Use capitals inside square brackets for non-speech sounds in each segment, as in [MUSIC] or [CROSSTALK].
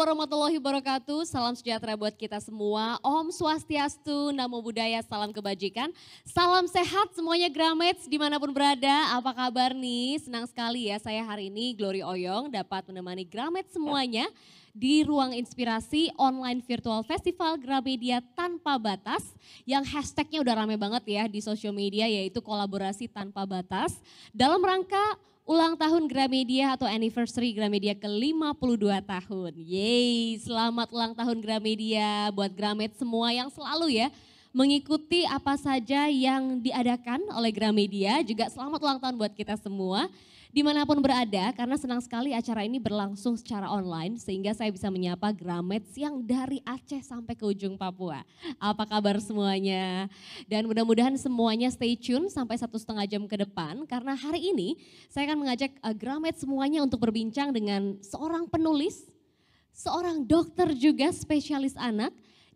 warahmatullahi wabarakatuh. Salam sejahtera buat kita semua. Om Swastiastu, Namo Buddhaya, salam kebajikan. Salam sehat semuanya Gramets dimanapun berada. Apa kabar nih? Senang sekali ya saya hari ini Glory Oyong dapat menemani Gramets semuanya di Ruang Inspirasi Online Virtual Festival Gramedia Tanpa Batas yang hashtagnya udah rame banget ya di sosial media yaitu kolaborasi tanpa batas dalam rangka ulang tahun Gramedia atau anniversary Gramedia ke-52 tahun. Yeay, selamat ulang tahun Gramedia buat Gramet semua yang selalu ya mengikuti apa saja yang diadakan oleh Gramedia. Juga selamat ulang tahun buat kita semua dimanapun berada karena senang sekali acara ini berlangsung secara online sehingga saya bisa menyapa Gramets yang dari Aceh sampai ke ujung Papua. Apa kabar semuanya? Dan mudah-mudahan semuanya stay tune sampai satu setengah jam ke depan karena hari ini saya akan mengajak eh, Gramet semuanya untuk berbincang dengan seorang penulis, seorang dokter juga spesialis anak,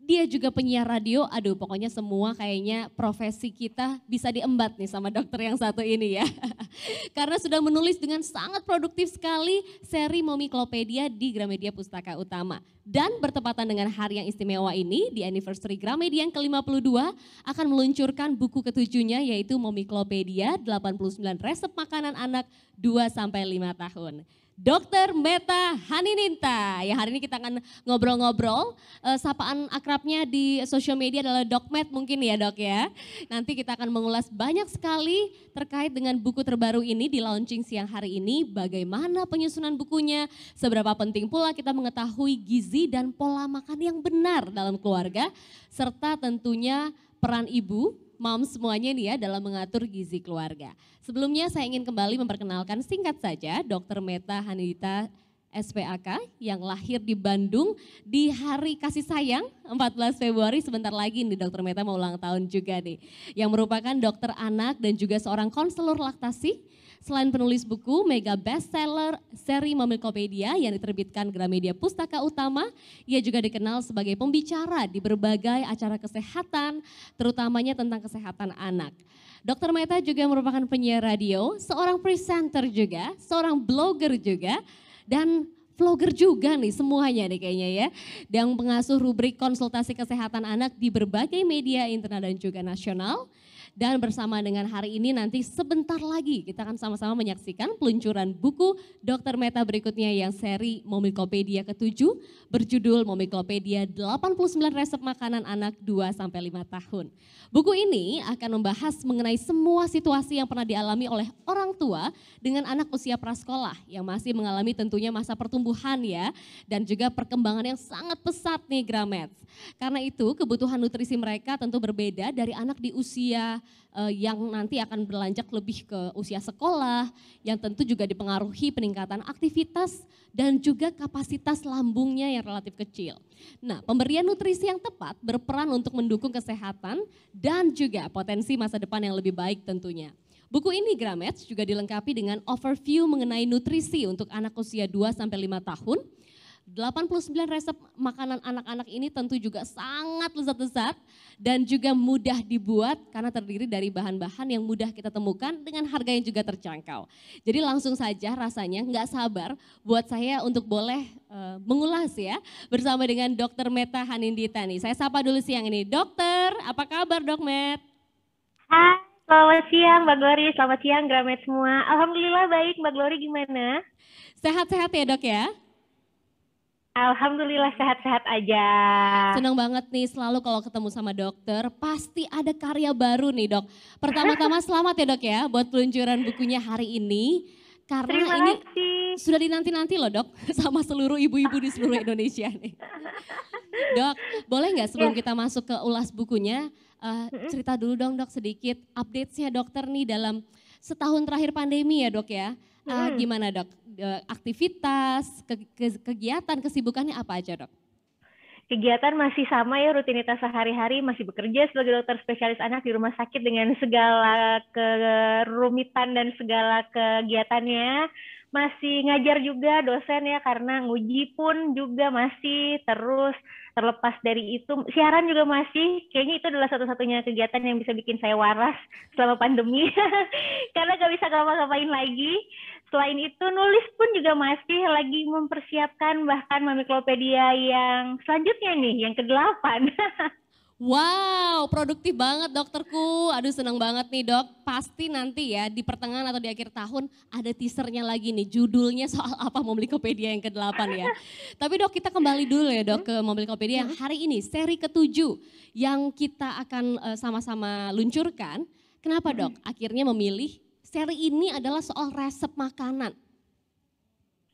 dia juga penyiar radio. Aduh, pokoknya semua kayaknya profesi kita bisa diembat nih sama dokter yang satu ini ya. [LAUGHS] Karena sudah menulis dengan sangat produktif sekali seri Momiklopedia di Gramedia Pustaka Utama. Dan bertepatan dengan hari yang istimewa ini, di anniversary Gramedia yang ke-52 akan meluncurkan buku ketujuhnya yaitu Momiklopedia 89 Resep Makanan Anak 2 5 tahun. Dokter Meta Hanininta. Ya hari ini kita akan ngobrol-ngobrol. Uh, sapaan akrabnya di sosial media adalah Dok Met mungkin ya dok ya. Nanti kita akan mengulas banyak sekali terkait dengan buku terbaru ini di launching siang hari ini. Bagaimana penyusunan bukunya, seberapa penting pula kita mengetahui gizi dan pola makan yang benar dalam keluarga. Serta tentunya peran ibu mom semuanya nih ya dalam mengatur gizi keluarga. Sebelumnya saya ingin kembali memperkenalkan singkat saja Dr. Meta Hanita SPAK yang lahir di Bandung di hari kasih sayang 14 Februari sebentar lagi nih Dr. Meta mau ulang tahun juga nih yang merupakan dokter anak dan juga seorang konselor laktasi Selain penulis buku, mega bestseller seri Mamilkopedia yang diterbitkan Gramedia Pustaka Utama, ia juga dikenal sebagai pembicara di berbagai acara kesehatan, terutamanya tentang kesehatan anak. dokter Meta juga merupakan penyiar radio, seorang presenter juga, seorang blogger juga, dan vlogger juga nih semuanya nih kayaknya ya. Dan pengasuh rubrik konsultasi kesehatan anak di berbagai media internal dan juga nasional. Dan bersama dengan hari ini nanti sebentar lagi kita akan sama-sama menyaksikan peluncuran buku Dokter Meta berikutnya yang seri ke-7 berjudul Momikopedia 89 Resep Makanan Anak 2-5 Tahun. Buku ini akan membahas mengenai semua situasi yang pernah dialami oleh orang tua dengan anak usia prasekolah yang masih mengalami tentunya masa pertumbuhan ya dan juga perkembangan yang sangat pesat nih Gramet. Karena itu kebutuhan nutrisi mereka tentu berbeda dari anak di usia uh, yang nanti akan berlanjut lebih ke usia sekolah, yang tentu juga dipengaruhi peningkatan aktivitas dan juga kapasitas lambungnya yang relatif kecil. Nah, pemberian nutrisi yang tepat berperan untuk mendukung kesehatan dan juga potensi masa depan yang lebih baik tentunya. Buku ini Gramets juga dilengkapi dengan overview mengenai nutrisi untuk anak usia 2 sampai 5 tahun 89 resep makanan anak-anak ini tentu juga sangat lezat-lezat dan juga mudah dibuat karena terdiri dari bahan-bahan yang mudah kita temukan dengan harga yang juga terjangkau. Jadi langsung saja rasanya nggak sabar buat saya untuk boleh uh, mengulas ya bersama dengan Dokter Meta Hanindita nih. Saya sapa dulu siang ini. Dokter, apa kabar Dok Met? Hai, selamat siang Mbak Glory, selamat siang Gramet semua. Alhamdulillah baik, Mbak Glory gimana? Sehat-sehat ya dok ya? Alhamdulillah sehat-sehat aja. Senang banget nih selalu kalau ketemu sama dokter, pasti ada karya baru nih dok. Pertama-tama [LAUGHS] selamat ya dok ya buat peluncuran bukunya hari ini. Karena Terima ini kasih. sudah dinanti-nanti loh dok [LAUGHS] sama seluruh ibu-ibu di seluruh [LAUGHS] Indonesia nih. Dok, boleh nggak sebelum ya. kita masuk ke ulas bukunya, uh, cerita dulu dong dok sedikit update-nya dokter nih dalam setahun terakhir pandemi ya dok ya Uh, hmm. Gimana dok? Eh, aktivitas, ke, ke, kegiatan, kesibukannya apa aja dok? Kegiatan masih sama ya rutinitas sehari-hari masih bekerja sebagai dokter spesialis anak di rumah sakit dengan segala kerumitan dan segala kegiatannya masih ngajar juga dosen ya karena nguji pun juga masih terus terlepas dari itu siaran juga masih kayaknya itu adalah satu-satunya kegiatan yang bisa bikin saya waras selama pandemi [LAUGHS] karena gak bisa ngapa-ngapain lagi Selain itu, nulis pun juga masih lagi mempersiapkan bahkan memiklopedia yang selanjutnya nih, yang ke-8. [LAUGHS] Wow, produktif banget dokterku. Aduh senang banget nih dok. Pasti nanti ya di pertengahan atau di akhir tahun ada teasernya lagi nih. Judulnya soal apa Mobilikopedia yang ke-8 ya. [LAUGHS] Tapi dok kita kembali dulu ya dok ke Mobilikopedia mm-hmm. yang mm-hmm. hari ini seri ke-7. Yang kita akan eh, sama-sama luncurkan. Kenapa mm-hmm. dok akhirnya memilih seri ini adalah soal resep makanan.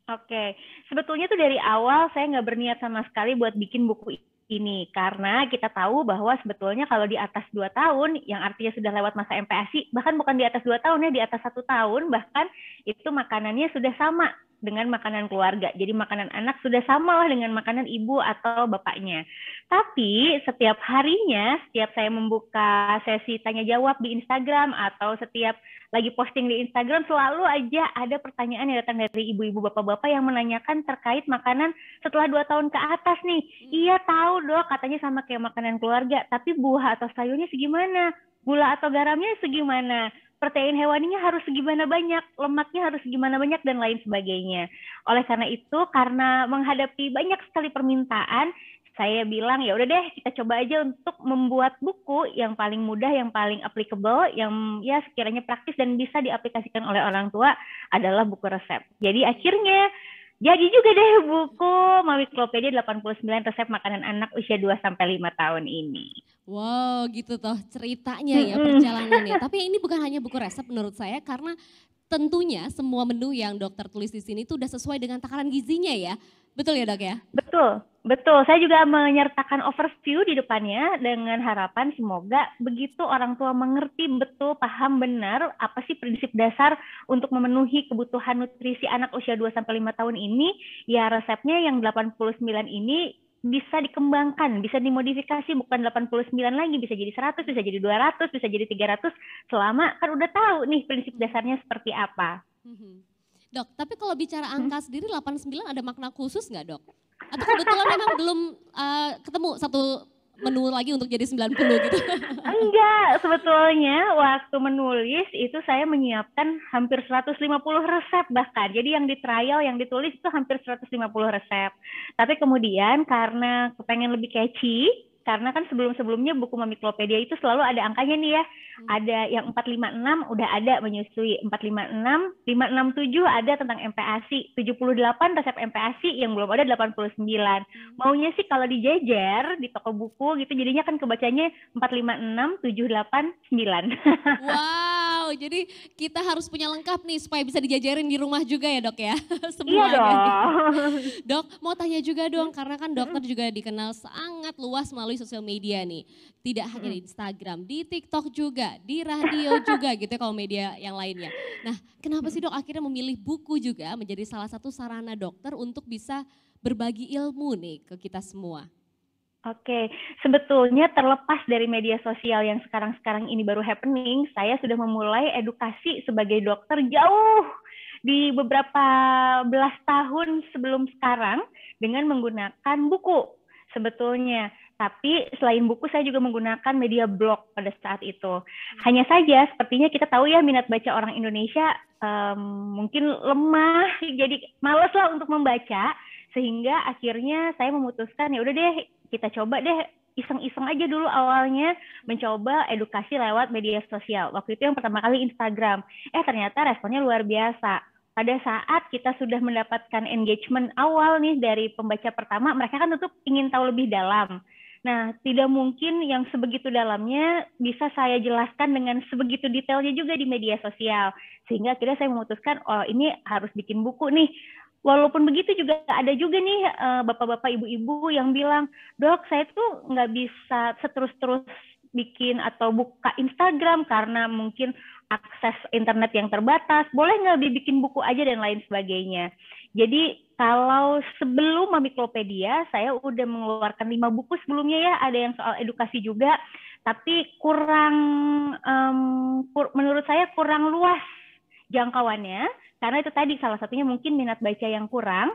Oke, sebetulnya tuh dari awal saya nggak berniat sama sekali buat bikin buku ini karena kita tahu bahwa sebetulnya kalau di atas dua tahun yang artinya sudah lewat masa MPASI bahkan bukan di atas dua tahun ya di atas satu tahun bahkan itu makanannya sudah sama dengan makanan keluarga. Jadi makanan anak sudah sama lah dengan makanan ibu atau bapaknya. Tapi setiap harinya, setiap saya membuka sesi tanya jawab di Instagram atau setiap lagi posting di Instagram selalu aja ada pertanyaan yang datang dari ibu-ibu bapak-bapak yang menanyakan terkait makanan setelah dua tahun ke atas nih. Hmm. Iya tahu dong katanya sama kayak makanan keluarga, tapi buah atau sayurnya segimana? Gula atau garamnya segimana? protein hewaninya harus gimana banyak, lemaknya harus gimana banyak dan lain sebagainya. Oleh karena itu, karena menghadapi banyak sekali permintaan, saya bilang ya udah deh kita coba aja untuk membuat buku yang paling mudah, yang paling applicable, yang ya sekiranya praktis dan bisa diaplikasikan oleh orang tua adalah buku resep. Jadi akhirnya jadi juga deh buku Mawiklopedia 89 resep makanan anak usia 2 sampai 5 tahun ini. Wow, gitu toh ceritanya ya perjalanannya. Tapi ini bukan hanya buku resep menurut saya karena tentunya semua menu yang dokter tulis di sini itu udah sesuai dengan takaran gizinya ya. Betul ya, Dok ya? Betul. Betul, saya juga menyertakan overview di depannya dengan harapan semoga begitu orang tua mengerti betul, paham benar apa sih prinsip dasar untuk memenuhi kebutuhan nutrisi anak usia 2 sampai 5 tahun ini, ya resepnya yang 89 ini bisa dikembangkan, bisa dimodifikasi bukan 89 lagi, bisa jadi 100, bisa jadi 200, bisa jadi 300 selama kan udah tahu nih prinsip dasarnya seperti apa. Mm -hmm. Dok, tapi kalau bicara hmm? angka hmm? sendiri 89 ada makna khusus nggak dok? Atau kebetulan memang belum uh, ketemu satu menu lagi untuk jadi 90 gitu? [LAUGHS] Enggak, sebetulnya waktu menulis itu saya menyiapkan hampir 150 resep bahkan. Jadi yang di trial, yang ditulis itu hampir 150 resep. Tapi kemudian karena kepengen lebih catchy, karena kan sebelum-sebelumnya buku Mamiklopedia itu selalu ada angkanya nih ya. Hmm. Ada yang 456 udah ada menyusui, 456, 567 ada tentang MPASI, 78 resep MPASI yang belum ada 89. Hmm. Maunya sih kalau dijejer di toko buku gitu jadinya kan kebacanya 456, 78, 9. wow, jadi kita harus punya lengkap nih supaya bisa dijajarin di rumah juga ya, Dok ya. [LAUGHS] Semuanya. Iya dong. [LAUGHS] Dok, mau tanya juga dong hmm. karena kan dokter juga dikenal sangat luas melalui melalui sosial media nih. Tidak hanya di Instagram, di TikTok juga, di radio [LAUGHS] juga gitu ya kalau media yang lainnya. Nah kenapa sih dok akhirnya memilih buku juga menjadi salah satu sarana dokter untuk bisa berbagi ilmu nih ke kita semua? Oke, sebetulnya terlepas dari media sosial yang sekarang-sekarang ini baru happening, saya sudah memulai edukasi sebagai dokter jauh di beberapa belas tahun sebelum sekarang dengan menggunakan buku sebetulnya. Tapi selain buku saya juga menggunakan media blog pada saat itu. Hanya saja sepertinya kita tahu ya minat baca orang Indonesia um, mungkin lemah, jadi males lah untuk membaca. Sehingga akhirnya saya memutuskan ya udah deh kita coba deh iseng-iseng aja dulu awalnya mencoba edukasi lewat media sosial. Waktu itu yang pertama kali Instagram. Eh ternyata responnya luar biasa. Pada saat kita sudah mendapatkan engagement awal nih dari pembaca pertama, mereka kan tentu ingin tahu lebih dalam. Nah, tidak mungkin yang sebegitu dalamnya bisa saya jelaskan dengan sebegitu detailnya juga di media sosial. Sehingga akhirnya saya memutuskan, oh ini harus bikin buku nih. Walaupun begitu juga ada juga nih eh, bapak-bapak, ibu-ibu yang bilang, dok saya tuh nggak bisa seterus-terus bikin atau buka Instagram karena mungkin akses internet yang terbatas, boleh nggak dibikin buku aja dan lain sebagainya. Jadi kalau sebelum Mamiklopedia, saya udah mengeluarkan lima buku sebelumnya ya, ada yang soal edukasi juga, tapi kurang, um, kur menurut saya kurang luas jangkauannya, karena itu tadi salah satunya mungkin minat baca yang kurang,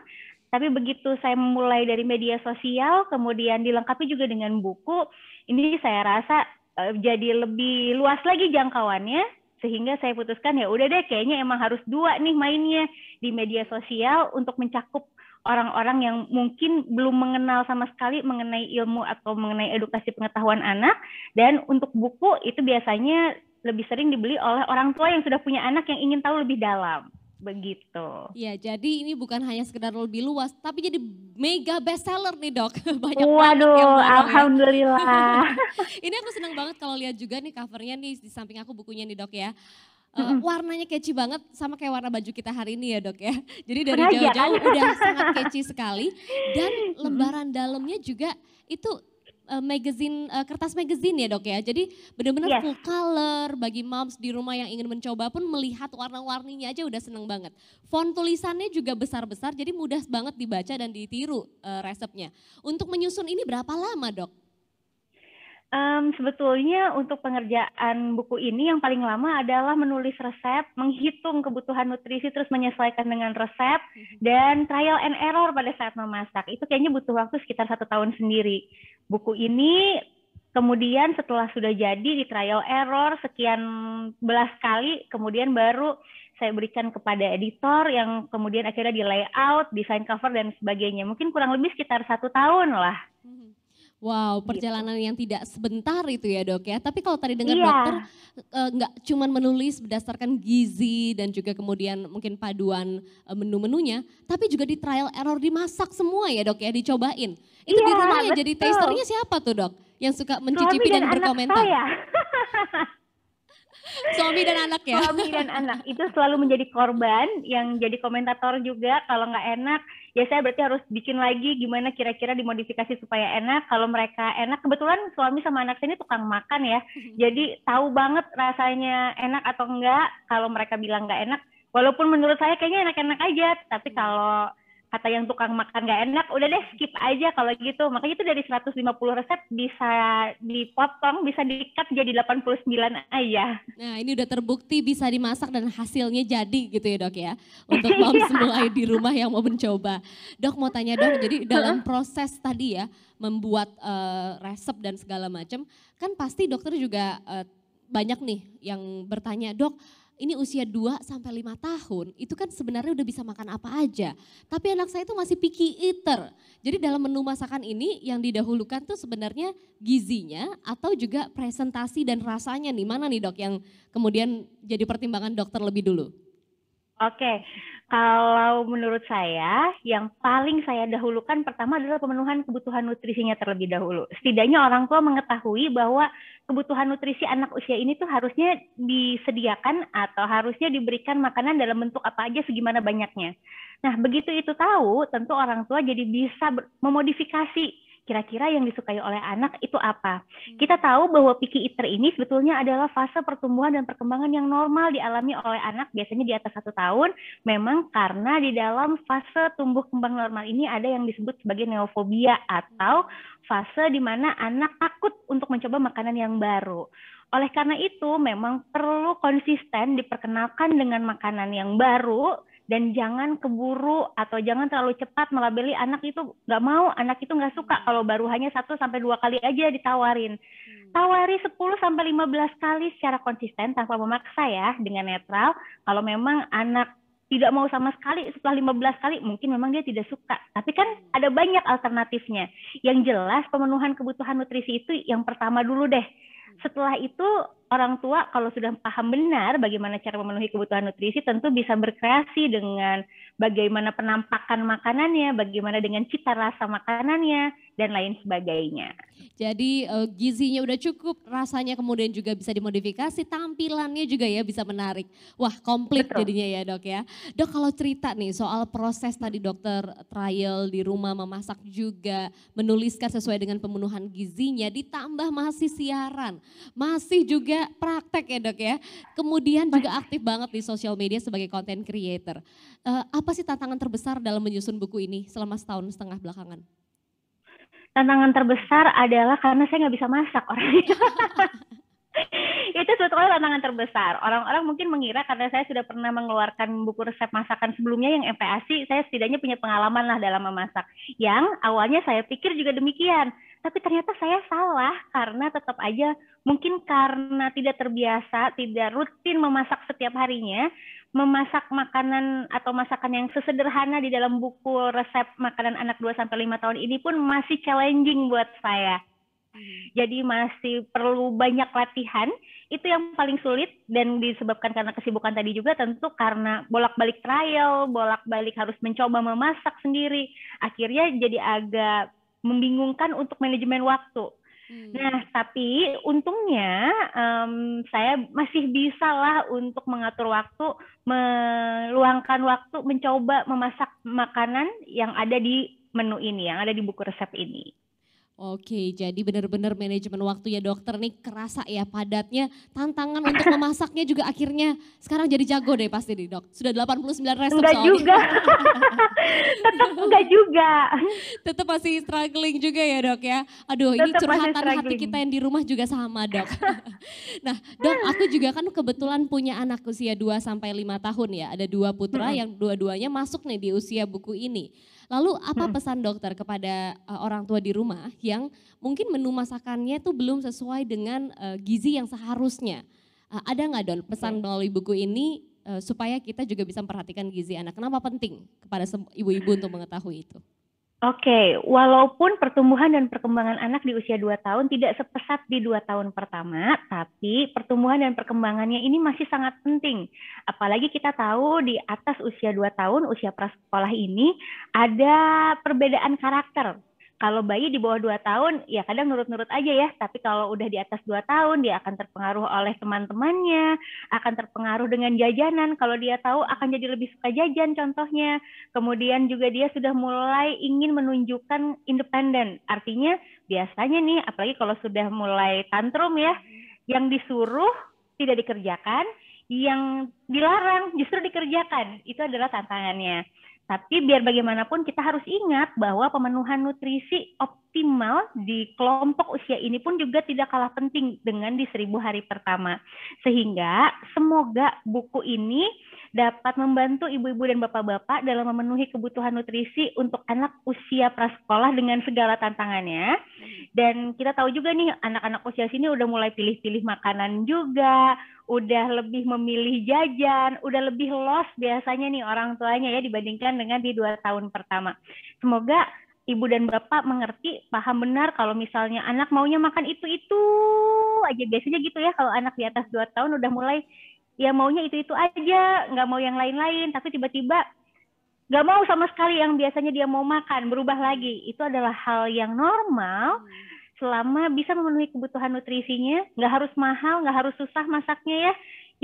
tapi begitu saya mulai dari media sosial, kemudian dilengkapi juga dengan buku, ini saya rasa eh, jadi lebih luas lagi jangkauannya, sehingga saya putuskan ya udah deh, kayaknya emang harus dua nih mainnya di media sosial untuk mencakup orang-orang yang mungkin belum mengenal sama sekali mengenai ilmu atau mengenai edukasi pengetahuan anak dan untuk buku itu biasanya lebih sering dibeli oleh orang tua yang sudah punya anak yang ingin tahu lebih dalam. Begitu. Iya, jadi ini bukan hanya sekedar lebih luas, tapi jadi mega bestseller nih dok. [LAUGHS] Banyak Waduh, yang ya. alhamdulillah. [LAUGHS] ini aku senang banget kalau lihat juga nih covernya nih di samping aku bukunya nih dok ya. Uh, warnanya keci banget sama kayak warna baju kita hari ini ya dok ya. [LAUGHS] Jadi dari jauh-jauh udah sangat keci sekali dan lembaran dalamnya juga itu Eh, magazine uh, kertas magazine ya dok ya. Jadi benar-benar yes. full color bagi moms di rumah yang ingin mencoba pun melihat warna-warninya aja udah seneng banget. Font tulisannya juga besar-besar jadi mudah banget dibaca dan ditiru uh, resepnya. Untuk menyusun ini berapa lama dok? Um, sebetulnya untuk pengerjaan buku ini yang paling lama adalah menulis resep, menghitung kebutuhan nutrisi, terus menyesuaikan dengan resep, mhm. dan trial and error pada saat memasak. Itu kayaknya butuh waktu sekitar satu tahun sendiri buku ini kemudian setelah sudah jadi di trial error sekian belas kali kemudian baru saya berikan kepada editor yang kemudian akhirnya di layout, desain cover dan sebagainya. Mungkin kurang lebih sekitar satu tahun lah. Hmm. Wow, gitu. perjalanan gitu. yang tidak sebentar itu ya dok ya. Tapi kalau tadi dengar iya. dokter eh, nggak e, cuman menulis berdasarkan gizi dan juga kemudian mungkin paduan e, menu-menunya, tapi juga di trial error dimasak semua ya dok ya, dicobain. Itu iya, di rumah ya. jadi tasternya siapa tuh dok? Yang suka mencicipi Suami dan, dan berkomentar. Anak saya. [LAUGHS] suami dan anak ya suami dan anak itu selalu menjadi korban yang jadi komentator juga kalau nggak enak ya saya berarti harus bikin lagi gimana kira-kira dimodifikasi supaya enak kalau mereka enak kebetulan suami sama anak saya ini tukang makan ya mm-hmm. jadi tahu banget rasanya enak atau enggak kalau mereka bilang nggak enak walaupun menurut saya kayaknya enak-enak aja tapi mm-hmm. kalau kata yang tukang makan nggak enak, udah deh skip aja kalau gitu. Makanya itu dari 150 resep bisa dipotong, bisa di-cut jadi 89 aja. Nah ini udah terbukti bisa dimasak dan hasilnya jadi gitu ya dok ya. Untuk [LAUGHS] moms iya. mulai di rumah yang mau mencoba. Dok mau tanya dok jadi dalam proses tadi ya membuat uh, resep dan segala macam, kan pasti dokter juga uh, banyak nih yang bertanya, dok ini usia 2 sampai 5 tahun, itu kan sebenarnya udah bisa makan apa aja. Tapi anak saya itu masih picky eater. Jadi dalam menu masakan ini yang didahulukan tuh sebenarnya gizinya atau juga presentasi dan rasanya nih. Mana nih dok yang kemudian jadi pertimbangan dokter lebih dulu? Oke, kalau menurut saya, yang paling saya dahulukan pertama adalah pemenuhan kebutuhan nutrisinya terlebih dahulu. Setidaknya orang tua mengetahui bahwa kebutuhan nutrisi anak usia ini tuh harusnya disediakan atau harusnya diberikan makanan dalam bentuk apa aja segimana banyaknya. Nah, begitu itu tahu, tentu orang tua jadi bisa memodifikasi kira-kira yang disukai oleh anak itu apa. Hmm. Kita tahu bahwa picky eater ini sebetulnya adalah fase pertumbuhan dan perkembangan yang normal dialami oleh anak biasanya di atas satu tahun. Memang karena di dalam fase tumbuh kembang normal ini ada yang disebut sebagai neofobia atau fase di mana anak takut untuk mencoba makanan yang baru. Oleh karena itu, memang perlu konsisten diperkenalkan dengan makanan yang baru dan jangan keburu atau jangan terlalu cepat melabeli anak itu nggak mau anak itu nggak suka kalau baru hanya satu sampai dua kali aja ditawarin hmm. tawari 10 sampai 15 kali secara konsisten tanpa memaksa ya dengan netral kalau memang anak tidak mau sama sekali setelah 15 kali mungkin memang dia tidak suka. Tapi kan ada banyak alternatifnya. Yang jelas pemenuhan kebutuhan nutrisi itu yang pertama dulu deh. Hmm. Setelah itu orang tua kalau sudah paham benar bagaimana cara memenuhi kebutuhan nutrisi tentu bisa berkreasi dengan bagaimana penampakan makanannya, bagaimana dengan cita rasa makanannya dan lain sebagainya. Jadi eh, gizinya udah cukup, rasanya kemudian juga bisa dimodifikasi, tampilannya juga ya bisa menarik. Wah, komplit Betul. jadinya ya, Dok ya. Dok, kalau cerita nih soal proses tadi dokter trial di rumah memasak juga, menuliskan sesuai dengan pemenuhan gizinya ditambah masih siaran. Masih juga praktek ya dok ya. Kemudian juga aktif banget di sosial media sebagai content creator. Uh, apa sih tantangan terbesar dalam menyusun buku ini selama setahun setengah belakangan? Tantangan terbesar adalah karena saya nggak bisa masak orangnya. [LAUGHS] itu sebetulnya tantangan terbesar. Orang-orang mungkin mengira karena saya sudah pernah mengeluarkan buku resep masakan sebelumnya yang MPASI, saya setidaknya punya pengalaman lah dalam memasak. Yang awalnya saya pikir juga demikian tapi ternyata saya salah karena tetap aja mungkin karena tidak terbiasa, tidak rutin memasak setiap harinya, memasak makanan atau masakan yang sesederhana di dalam buku resep makanan anak 2 sampai 5 tahun ini pun masih challenging buat saya. Hmm. Jadi masih perlu banyak latihan. Itu yang paling sulit dan disebabkan karena kesibukan tadi juga tentu karena bolak-balik trial, bolak-balik harus mencoba memasak sendiri. Akhirnya jadi agak membingungkan untuk manajemen waktu. Hmm. Nah, tapi untungnya um, saya masih bisa lah untuk mengatur waktu, meluangkan waktu, mencoba memasak makanan yang ada di menu ini, yang ada di buku resep ini. Oke, jadi benar-benar manajemen waktu ya dokter nih kerasa ya padatnya. Tantangan untuk memasaknya juga akhirnya sekarang jadi jago deh pasti nih dok. Sudah 89 resep enggak soalnya. juga. [LAUGHS] Tetap enggak juga. Tetap masih struggling juga ya dok ya. Aduh Tetap ini curhatan hati kita yang di rumah juga sama dok. [LAUGHS] nah dok aku juga kan kebetulan punya anak usia 2 sampai 5 tahun ya. Ada dua putra hmm. yang dua-duanya masuk nih di usia buku ini. Lalu apa hmm. pesan dokter kepada uh, orang tua di rumah yang mungkin menu masakannya itu belum sesuai dengan uh, gizi yang seharusnya? Uh, ada nggak don pesan melalui buku ini uh, supaya kita juga bisa memperhatikan gizi anak? Kenapa penting kepada ibu-ibu untuk mengetahui itu? okay. walaupun pertumbuhan dan perkembangan anak di usia 2 tahun tidak sepesat di dua tahun pertama, tapi pertumbuhan dan perkembangannya ini masih sangat penting. Apalagi kita tahu di atas usia 2 tahun, usia prasekolah ini ada perbedaan karakter kalau bayi di bawah 2 tahun ya kadang nurut-nurut aja ya tapi kalau udah di atas 2 tahun dia akan terpengaruh oleh teman-temannya akan terpengaruh dengan jajanan kalau dia tahu akan jadi lebih suka jajan contohnya kemudian juga dia sudah mulai ingin menunjukkan independen artinya biasanya nih apalagi kalau sudah mulai tantrum ya yang disuruh tidak dikerjakan yang dilarang justru dikerjakan itu adalah tantangannya tapi biar bagaimanapun kita harus ingat bahwa pemenuhan nutrisi optimal di kelompok usia ini pun juga tidak kalah penting dengan di seribu hari pertama. Sehingga semoga buku ini dapat membantu ibu-ibu dan bapak-bapak dalam memenuhi kebutuhan nutrisi untuk anak usia prasekolah dengan segala tantangannya. Dan kita tahu juga nih anak-anak usia sini udah mulai pilih-pilih makanan juga, udah lebih memilih jajan, udah lebih los biasanya nih orang tuanya ya dibandingkan dengan di dua tahun pertama. Semoga ibu dan bapak mengerti, paham benar kalau misalnya anak maunya makan itu-itu aja. Biasanya gitu ya kalau anak di atas dua tahun udah mulai ya maunya itu itu aja nggak mau yang lain-lain tapi tiba-tiba nggak mau sama sekali yang biasanya dia mau makan berubah lagi itu adalah hal yang normal selama bisa memenuhi kebutuhan nutrisinya nggak harus mahal nggak harus susah masaknya ya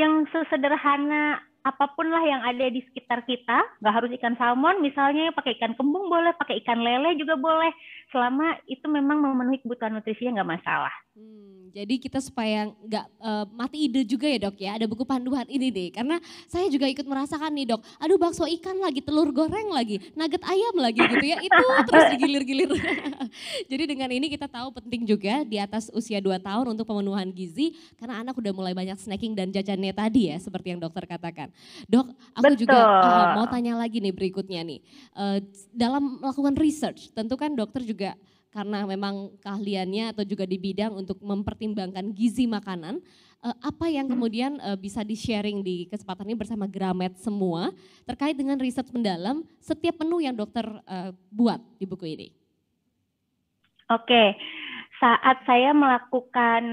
yang sesederhana apapun lah yang ada di sekitar kita, nggak harus ikan salmon misalnya, pakai ikan kembung boleh, pakai ikan lele juga boleh selama itu memang memenuhi kebutuhan nutrisinya nggak masalah. Hmm, jadi kita supaya nggak uh, mati ide juga ya dok ya, ada buku panduan ini deh. Karena saya juga ikut merasakan nih dok, aduh bakso ikan lagi, telur goreng lagi, nugget ayam lagi gitu ya, itu [LAUGHS] terus digilir-gilir. [LAUGHS] jadi dengan ini kita tahu penting juga di atas usia 2 tahun untuk pemenuhan gizi, karena anak udah mulai banyak snacking dan jajannya tadi ya, seperti yang dokter katakan. Dok, aku Betul. juga uh, eh, mau tanya lagi nih berikutnya nih, uh, dalam melakukan research, tentu kan dokter juga juga karena memang keahliannya atau juga di bidang untuk mempertimbangkan gizi makanan. Eh, apa yang kemudian eh, bisa di-sharing di kesempatan ini bersama Gramet semua terkait dengan riset mendalam setiap menu yang dokter eh, buat di buku ini? Oke, saat saya melakukan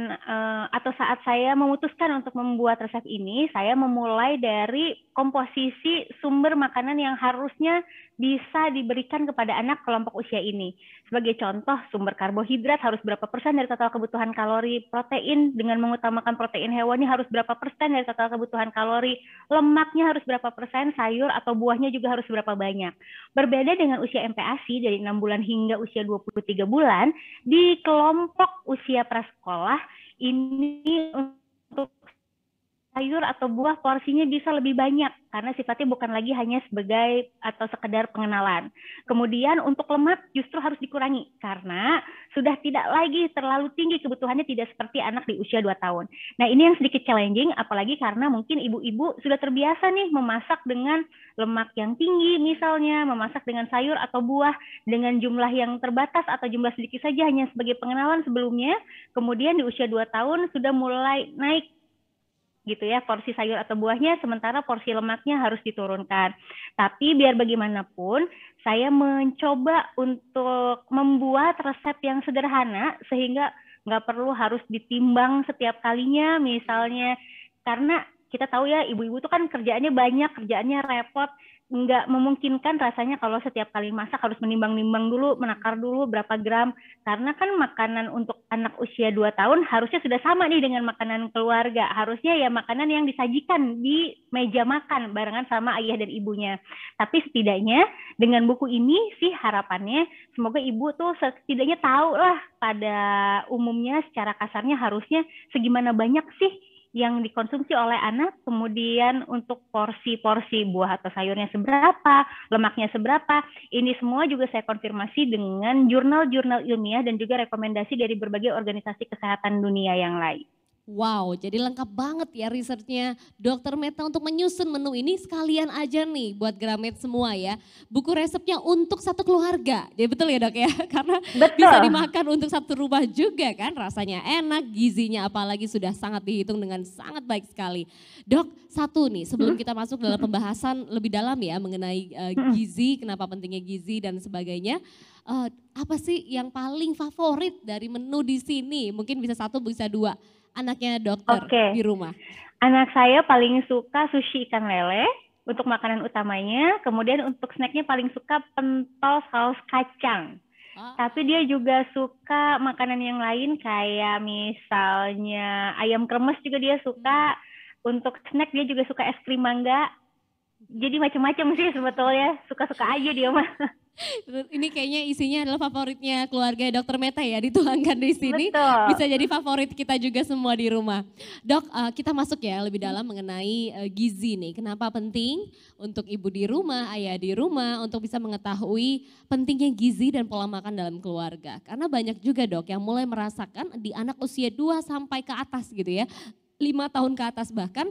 atau saat saya memutuskan untuk membuat resep ini, saya memulai dari komposisi sumber makanan yang harusnya bisa diberikan kepada anak kelompok usia ini. Sebagai contoh, sumber karbohidrat harus berapa persen dari total kebutuhan kalori, protein dengan mengutamakan protein hewani harus berapa persen dari total kebutuhan kalori, lemaknya harus berapa persen, sayur atau buahnya juga harus berapa banyak. Berbeda dengan usia MPASI dari 6 bulan hingga usia 23 bulan, di kelompok usia prasekolah ini untuk sayur atau buah porsinya bisa lebih banyak karena sifatnya bukan lagi hanya sebagai atau sekedar pengenalan. Kemudian untuk lemak justru harus dikurangi karena sudah tidak lagi terlalu tinggi kebutuhannya tidak seperti anak di usia 2 tahun. Nah, ini yang sedikit challenging apalagi karena mungkin ibu-ibu sudah terbiasa nih memasak dengan lemak yang tinggi misalnya, memasak dengan sayur atau buah dengan jumlah yang terbatas atau jumlah sedikit saja hanya sebagai pengenalan sebelumnya. Kemudian di usia 2 tahun sudah mulai naik gitu ya porsi sayur atau buahnya sementara porsi lemaknya harus diturunkan. Tapi biar bagaimanapun saya mencoba untuk membuat resep yang sederhana sehingga nggak perlu harus ditimbang setiap kalinya misalnya karena kita tahu ya ibu-ibu itu kan kerjaannya banyak kerjaannya repot nggak memungkinkan rasanya kalau setiap kali masak harus menimbang-nimbang dulu, menakar dulu berapa gram. Karena kan makanan untuk anak usia 2 tahun harusnya sudah sama nih dengan makanan keluarga. Harusnya ya makanan yang disajikan di meja makan barengan sama ayah dan ibunya. Tapi setidaknya dengan buku ini sih harapannya semoga ibu tuh setidaknya tahu lah pada umumnya secara kasarnya harusnya segimana banyak sih yang dikonsumsi oleh anak, kemudian untuk porsi-porsi buah atau sayurnya seberapa, lemaknya seberapa, ini semua juga saya konfirmasi dengan jurnal-jurnal ilmiah dan juga rekomendasi dari berbagai organisasi kesehatan dunia yang lain. Wow, jadi lengkap banget ya researchnya Dokter Meta untuk menyusun menu ini sekalian aja nih buat Gramet semua ya. Buku resepnya untuk satu keluarga, jadi betul ya dok ya? [LAUGHS] Karena betul. bisa dimakan untuk satu rumah juga kan rasanya enak, gizinya apalagi sudah sangat dihitung dengan sangat baik sekali. Dok, satu nih sebelum hmm. kita masuk dalam pembahasan lebih dalam ya mengenai uh, gizi, kenapa pentingnya gizi dan sebagainya uh, apa sih yang paling favorit dari menu di sini? Mungkin bisa satu, bisa dua anaknya dokter okay. di rumah? Anak saya paling suka sushi ikan lele untuk makanan utamanya. Kemudian untuk snacknya paling suka pentol saus kacang. Ah. Tapi dia juga suka makanan yang lain kayak misalnya ayam kremes juga dia suka. Hmm. Untuk snack dia juga suka es krim mangga jadi macam-macam sih sebetulnya suka-suka aja dia mah ini kayaknya isinya adalah favoritnya keluarga dokter Meta ya dituangkan di sini Betul. bisa jadi favorit kita juga semua di rumah dok eh, kita masuk ya lebih dalam mengenai eh, gizi nih kenapa penting untuk ibu di rumah ayah di rumah untuk bisa mengetahui pentingnya gizi dan pola makan dalam keluarga karena banyak juga dok yang mulai merasakan di anak usia 2 sampai ke atas gitu ya lima tahun ke atas bahkan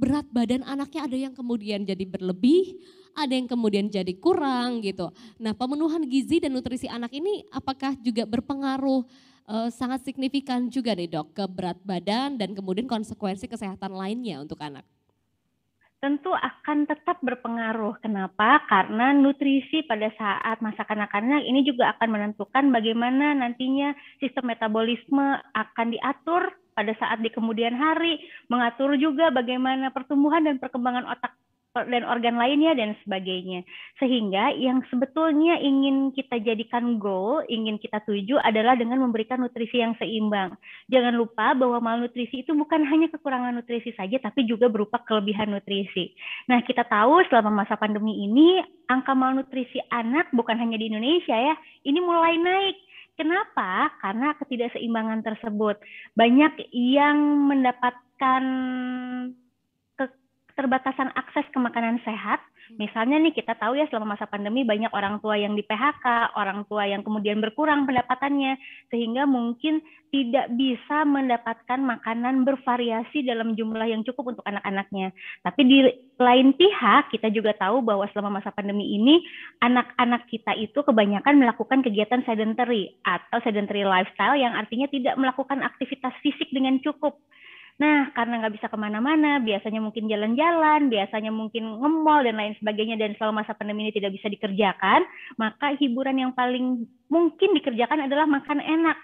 berat badan anaknya ada yang kemudian jadi berlebih, ada yang kemudian jadi kurang gitu. Nah, pemenuhan gizi dan nutrisi anak ini apakah juga berpengaruh uh, sangat signifikan juga nih dok ke berat badan dan kemudian konsekuensi kesehatan lainnya untuk anak? Tentu akan tetap berpengaruh. Kenapa? Karena nutrisi pada saat masa kanak-kanak ini juga akan menentukan bagaimana nantinya sistem metabolisme akan diatur pada saat di kemudian hari, mengatur juga bagaimana pertumbuhan dan perkembangan otak dan organ lainnya dan sebagainya. Sehingga yang sebetulnya ingin kita jadikan goal, ingin kita tuju adalah dengan memberikan nutrisi yang seimbang. Jangan lupa bahwa malnutrisi itu bukan hanya kekurangan nutrisi saja tapi juga berupa kelebihan nutrisi. Nah, kita tahu selama masa pandemi ini angka malnutrisi anak bukan hanya di Indonesia ya, ini mulai naik Kenapa? Karena ketidakseimbangan tersebut banyak yang mendapatkan keterbatasan akses ke makanan sehat. Hmm. Misalnya nih kita tahu ya selama masa pandemi banyak orang tua yang di PHK, orang tua yang kemudian berkurang pendapatannya sehingga mungkin tidak bisa mendapatkan makanan bervariasi dalam jumlah yang cukup untuk anak-anaknya. Tapi di lain pihak kita juga tahu bahwa selama masa pandemi ini anak-anak kita itu kebanyakan melakukan kegiatan sedentary atau sedentary lifestyle yang artinya tidak melakukan aktivitas fisik dengan cukup. Nah, karena nggak bisa kemana-mana, biasanya mungkin jalan-jalan, biasanya mungkin ngemol dan lain sebagainya, dan selama masa pandemi ini tidak bisa dikerjakan, maka hiburan yang paling mungkin dikerjakan adalah makan enak,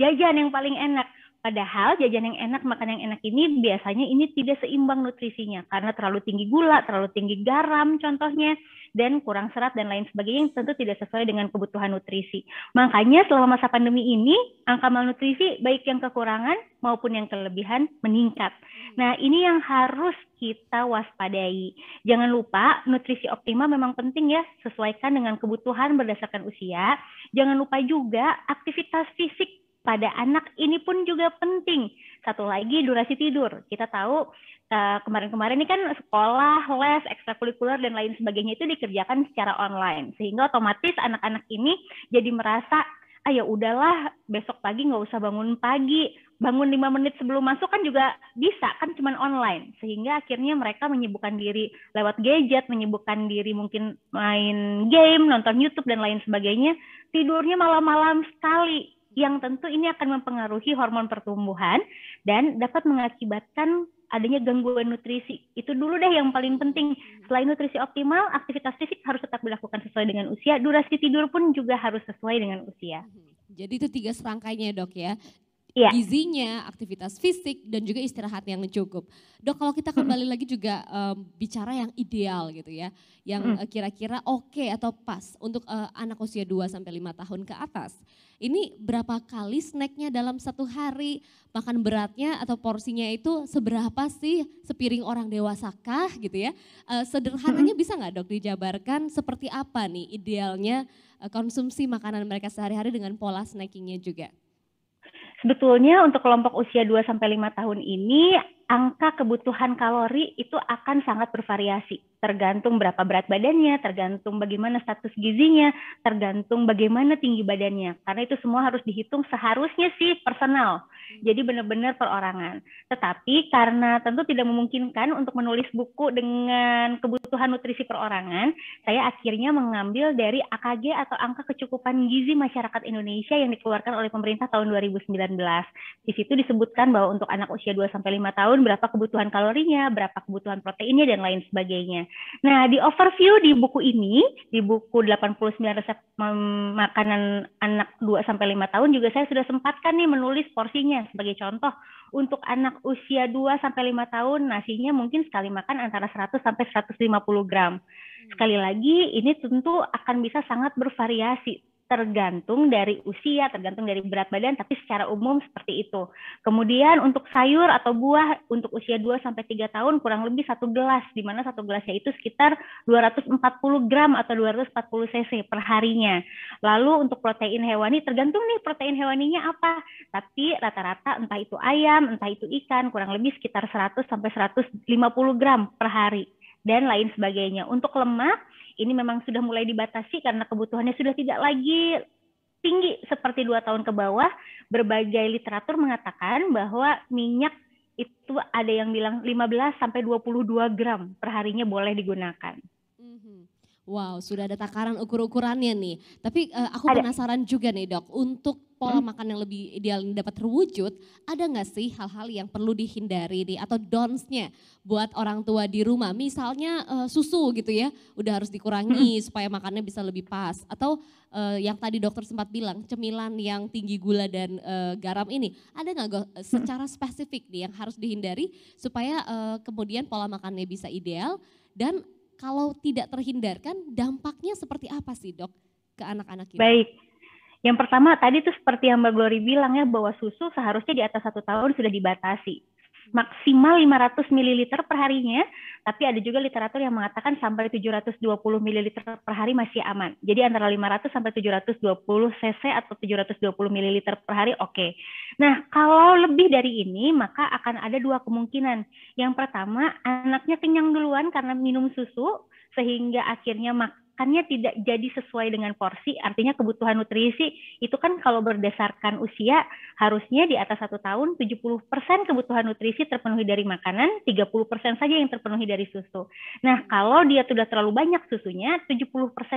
jajan yang paling enak. Padahal jajan yang enak, makan yang enak ini biasanya ini tidak seimbang nutrisinya karena terlalu tinggi gula, terlalu tinggi garam contohnya, dan kurang serat dan lain sebagainya yang tentu tidak sesuai dengan kebutuhan nutrisi. Makanya selama masa pandemi ini angka malnutrisi baik yang kekurangan maupun yang kelebihan meningkat. Nah ini yang harus kita waspadai. Jangan lupa nutrisi optimal memang penting ya, sesuaikan dengan kebutuhan berdasarkan usia. Jangan lupa juga aktivitas fisik pada anak ini pun juga penting. Satu lagi durasi tidur. Kita tahu eh, kemarin-kemarin ini kan sekolah, les, ekstrakurikuler dan lain sebagainya itu dikerjakan secara online. Sehingga otomatis anak-anak ini jadi merasa ah ya udahlah besok pagi nggak usah bangun pagi bangun lima menit sebelum masuk kan juga bisa kan cuman online sehingga akhirnya mereka menyibukkan diri lewat gadget menyibukkan diri mungkin main game nonton YouTube dan lain sebagainya tidurnya malam-malam sekali yang tentu ini akan mempengaruhi hormon pertumbuhan dan dapat mengakibatkan adanya gangguan nutrisi. Itu dulu deh yang paling penting. Selain nutrisi optimal, aktivitas fisik harus tetap dilakukan sesuai dengan usia. Durasi tidur pun juga harus sesuai dengan usia. Jadi itu tiga serangkainya dok ya yeah. gizinya, aktivitas fisik dan juga istirahat yang cukup. Dok, kalau kita kembali mm. lagi juga um, bicara yang ideal gitu ya, yang mm. kira-kira oke okay atau pas untuk uh, anak usia 2 sampai 5 tahun ke atas. Ini berapa kali snacknya dalam satu hari? Makan beratnya atau porsinya itu seberapa sih sepiring orang dewasa kah gitu ya? Uh, sederhananya bisa nggak dok dijabarkan seperti apa nih idealnya konsumsi makanan mereka sehari-hari dengan pola snackingnya juga? sebetulnya untuk kelompok usia 2 sampai 5 tahun ini angka kebutuhan kalori itu akan sangat bervariasi, tergantung berapa berat badannya, tergantung bagaimana status gizinya, tergantung bagaimana tinggi badannya. Karena itu semua harus dihitung seharusnya sih personal jadi benar-benar perorangan. Tetapi karena tentu tidak memungkinkan untuk menulis buku dengan kebutuhan nutrisi perorangan, saya akhirnya mengambil dari AKG atau angka kecukupan gizi masyarakat Indonesia yang dikeluarkan oleh pemerintah tahun 2019. Di situ disebutkan bahwa untuk anak usia 2 5 tahun berapa kebutuhan kalorinya, berapa kebutuhan proteinnya dan lain sebagainya. Nah, di overview di buku ini, di buku 89 resep makanan anak 2 5 tahun juga saya sudah sempatkan nih menulis porsinya nasinya. Sebagai contoh, untuk anak usia 2 sampai 5 tahun nasinya mungkin sekali makan antara 100 sampai 150 gram. Hmm. Sekali lagi, ini tentu akan bisa sangat bervariasi tergantung dari usia, tergantung dari berat badan, tapi secara umum seperti itu. Kemudian untuk sayur atau buah untuk usia 2 sampai 3 tahun kurang lebih satu gelas, di mana satu gelasnya itu sekitar 240 gram atau 240 cc per harinya. Lalu untuk protein hewani tergantung nih protein hewaninya apa. Tapi rata-rata entah itu ayam, entah itu ikan kurang lebih sekitar 100 sampai 150 gram per hari dan lain sebagainya. Untuk lemak ini memang sudah mulai dibatasi karena kebutuhannya sudah tidak lagi tinggi seperti dua tahun ke bawah, berbagai literatur mengatakan bahwa minyak itu ada yang bilang 15 sampai 22 gram perharinya boleh digunakan. Mhm. Wow, sudah ada takaran ukur-ukurannya nih. Tapi uh, aku ada. penasaran juga nih dok, untuk pola hmm. makan yang lebih ideal dapat terwujud, ada nggak sih hal-hal yang perlu dihindari nih atau donsnya buat orang tua di rumah? Misalnya uh, susu gitu ya, udah harus dikurangi hmm. supaya makannya bisa lebih pas. Atau uh, yang tadi dokter sempat bilang, cemilan yang tinggi gula dan uh, garam ini, ada nggak uh, secara spesifik nih yang harus dihindari supaya uh, kemudian pola makannya bisa ideal dan kalau tidak terhindarkan dampaknya seperti apa sih dok ke anak-anak kita? Baik, yang pertama tadi itu seperti yang Mbak Glory bilang ya bahwa susu seharusnya di atas satu tahun sudah dibatasi maksimal 500 ml per harinya, tapi ada juga literatur yang mengatakan sampai 720 ml per hari masih aman. Jadi antara 500 sampai 720 cc atau 720 ml per hari oke. Okay. Nah, kalau lebih dari ini maka akan ada dua kemungkinan. Yang pertama, anaknya kenyang duluan karena minum susu sehingga akhirnya mak makannya tidak jadi sesuai dengan porsi, artinya kebutuhan nutrisi itu kan kalau berdasarkan usia harusnya di atas satu tahun 70% kebutuhan nutrisi terpenuhi dari makanan, 30% saja yang terpenuhi dari susu. Nah, kalau dia sudah terlalu banyak susunya, 70%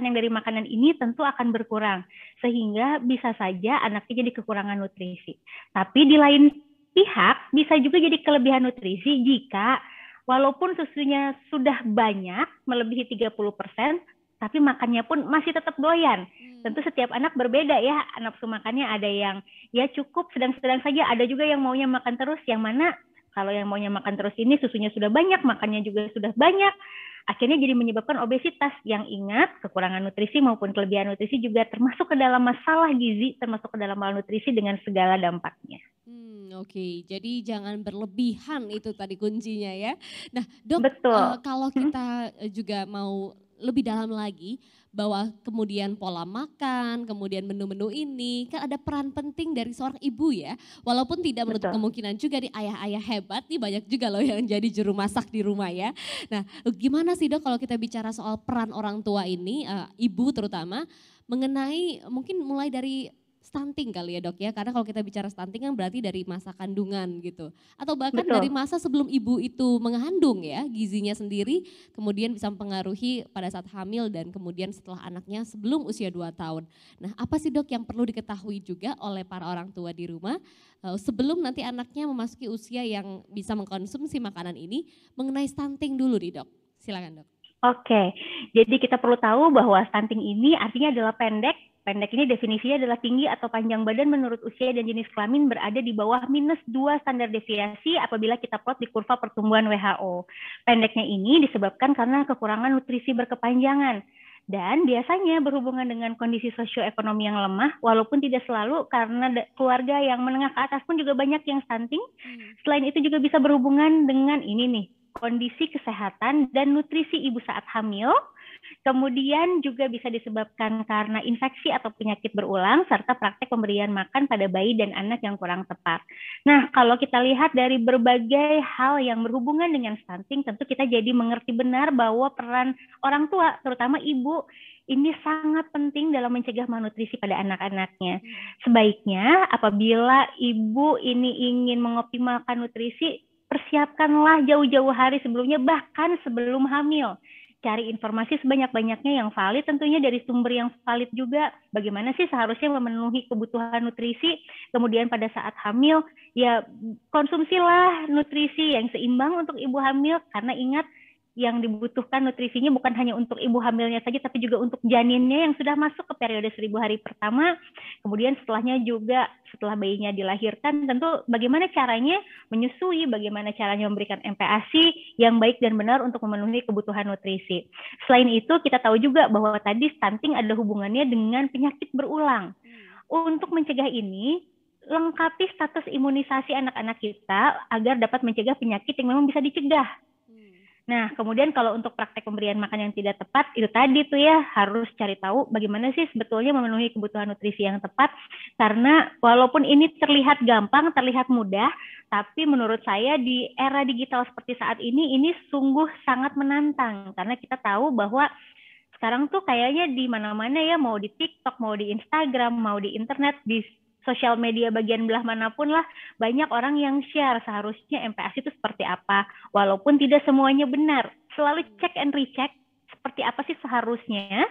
yang dari makanan ini tentu akan berkurang sehingga bisa saja anaknya jadi kekurangan nutrisi. Tapi di lain pihak bisa juga jadi kelebihan nutrisi jika walaupun susunya sudah banyak melebihi 30%, tapi makannya pun masih tetap doyan. Hmm. Tentu setiap anak berbeda ya anak makannya ada yang ya cukup sedang-sedang saja, ada juga yang maunya makan terus yang mana kalau yang maunya makan terus ini susunya sudah banyak, makannya juga sudah banyak. Akhirnya jadi menyebabkan obesitas yang ingat kekurangan nutrisi maupun kelebihan nutrisi juga termasuk ke dalam masalah gizi, termasuk ke dalam malnutrisi dengan segala dampaknya. Hmm, Oke, okay. jadi jangan berlebihan itu tadi kuncinya ya. Nah, dok, Betul. Uh, kalau hmm. kita eh, juga mau lebih dalam lagi bahwa kemudian pola makan, kemudian menu-menu ini kan ada peran penting dari seorang ibu ya. Walaupun tidak menutup Betul. kemungkinan juga di ayah-ayah hebat nih banyak juga loh yang jadi juru masak di rumah ya. Nah, gimana sih Dok kalau kita bicara soal peran orang tua ini, uh, ibu terutama mengenai mungkin mulai dari stunting kali ya dok ya karena kalau kita bicara stunting kan berarti dari masa kandungan gitu atau bahkan Betul. dari masa sebelum ibu itu mengandung ya gizinya sendiri kemudian bisa mempengaruhi pada saat hamil dan kemudian setelah anaknya sebelum usia 2 tahun. Nah, apa sih dok yang perlu diketahui juga oleh para orang tua di rumah eh, sebelum nanti anaknya memasuki usia yang bisa mengkonsumsi makanan ini mengenai stunting dulu nih dok. Silakan dok. Oke, jadi kita perlu tahu bahwa stunting ini artinya adalah pendek Pendek ini definisinya adalah tinggi atau panjang badan menurut usia dan jenis kelamin berada di bawah minus 2 standar deviasi apabila kita plot di kurva pertumbuhan WHO. Pendeknya ini disebabkan karena kekurangan nutrisi berkepanjangan dan biasanya berhubungan dengan kondisi sosioekonomi yang lemah walaupun tidak selalu karena keluarga yang menengah ke atas pun juga banyak yang stunting. Hmm. Selain itu juga bisa berhubungan dengan ini nih, kondisi kesehatan dan nutrisi ibu saat hamil Kemudian juga bisa disebabkan karena infeksi atau penyakit berulang serta praktek pemberian makan pada bayi dan anak yang kurang tepat. Nah, kalau kita lihat dari berbagai hal yang berhubungan dengan stunting, tentu kita jadi mengerti benar bahwa peran orang tua, terutama ibu, ini sangat penting dalam mencegah malnutrisi pada anak-anaknya. Sebaiknya apabila ibu ini ingin mengoptimalkan nutrisi, persiapkanlah jauh-jauh hari sebelumnya bahkan sebelum hamil cari informasi sebanyak-banyaknya yang valid tentunya dari sumber yang valid juga bagaimana sih seharusnya memenuhi kebutuhan nutrisi kemudian pada saat hamil ya konsumsilah nutrisi yang seimbang untuk ibu hamil karena ingat yang dibutuhkan nutrisinya bukan hanya untuk ibu hamilnya saja, tapi juga untuk janinnya yang sudah masuk ke periode seribu hari pertama. Kemudian setelahnya juga setelah bayinya dilahirkan, tentu bagaimana caranya menyusui, bagaimana caranya memberikan MPASI yang baik dan benar untuk memenuhi kebutuhan nutrisi. Selain itu, kita tahu juga bahwa tadi stunting adalah hubungannya dengan penyakit berulang. Untuk mencegah ini, lengkapi status imunisasi anak-anak kita agar dapat mencegah penyakit yang memang bisa dicegah Nah, kemudian kalau untuk praktek pemberian makan yang tidak tepat, itu tadi tuh ya harus cari tahu bagaimana sih sebetulnya memenuhi kebutuhan nutrisi yang tepat. Karena walaupun ini terlihat gampang, terlihat mudah, tapi menurut saya di era digital seperti saat ini, ini sungguh sangat menantang. Karena kita tahu bahwa sekarang tuh kayaknya di mana-mana ya, mau di TikTok, mau di Instagram, mau di internet, di sosial media bagian belah manapun lah banyak orang yang share seharusnya MPAS itu seperti apa walaupun tidak semuanya benar selalu cek and recheck seperti apa sih seharusnya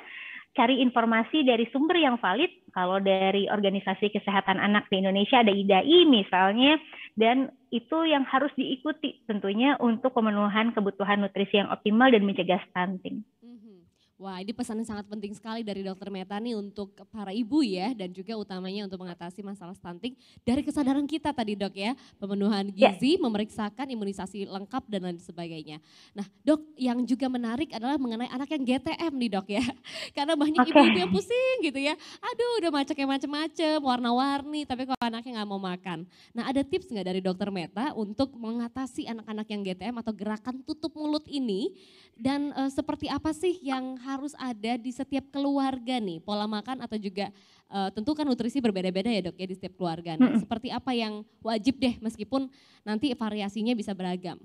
cari informasi dari sumber yang valid kalau dari organisasi kesehatan anak di Indonesia ada IDAI misalnya dan itu yang harus diikuti tentunya untuk pemenuhan kebutuhan nutrisi yang optimal dan mencegah stunting. Wah ini pesan yang sangat penting sekali dari dokter Meta nih untuk para ibu ya dan juga utamanya untuk mengatasi masalah stunting dari kesadaran kita tadi dok ya. Pemenuhan ya. gizi, yeah. memeriksakan imunisasi lengkap dan lain sebagainya. Nah dok yang juga menarik adalah mengenai anak yang GTM nih dok ya. [LAUGHS] Karena banyak okay. ibu-ibu yang pusing gitu ya. Aduh udah macam macem-macem, warna-warni tapi kalau anaknya nggak mau makan. Nah ada tips nggak dari dokter Meta untuk mengatasi anak-anak yang GTM atau gerakan tutup mulut ini dan uh, seperti apa sih yang harus ada di setiap keluarga nih pola makan atau juga uh, tentu kan nutrisi berbeda-beda ya dok ya di setiap keluarga. Nah hmm seperti apa yang wajib deh meskipun nanti variasinya bisa beragam.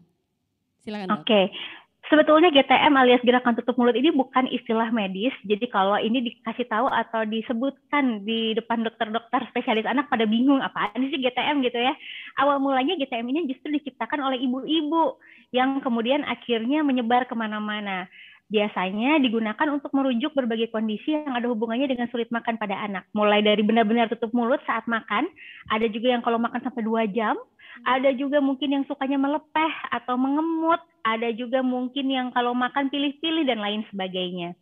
Silakan Oke. Okay. Sebetulnya GTM alias gerakan tutup mulut ini bukan istilah medis. Jadi kalau ini dikasih tahu atau disebutkan di depan dokter-dokter spesialis anak pada bingung apa ini sih GTM gitu ya. Awal mulanya GTM ini justru diciptakan oleh ibu-ibu yang kemudian akhirnya menyebar kemana-mana biasanya digunakan untuk merujuk berbagai kondisi yang ada hubungannya dengan sulit makan pada anak. Mulai dari benar-benar tutup mulut saat makan, ada juga yang kalau makan sampai dua jam, ada juga mungkin yang sukanya melepeh atau mengemut, ada juga mungkin yang kalau makan pilih-pilih dan lain sebagainya.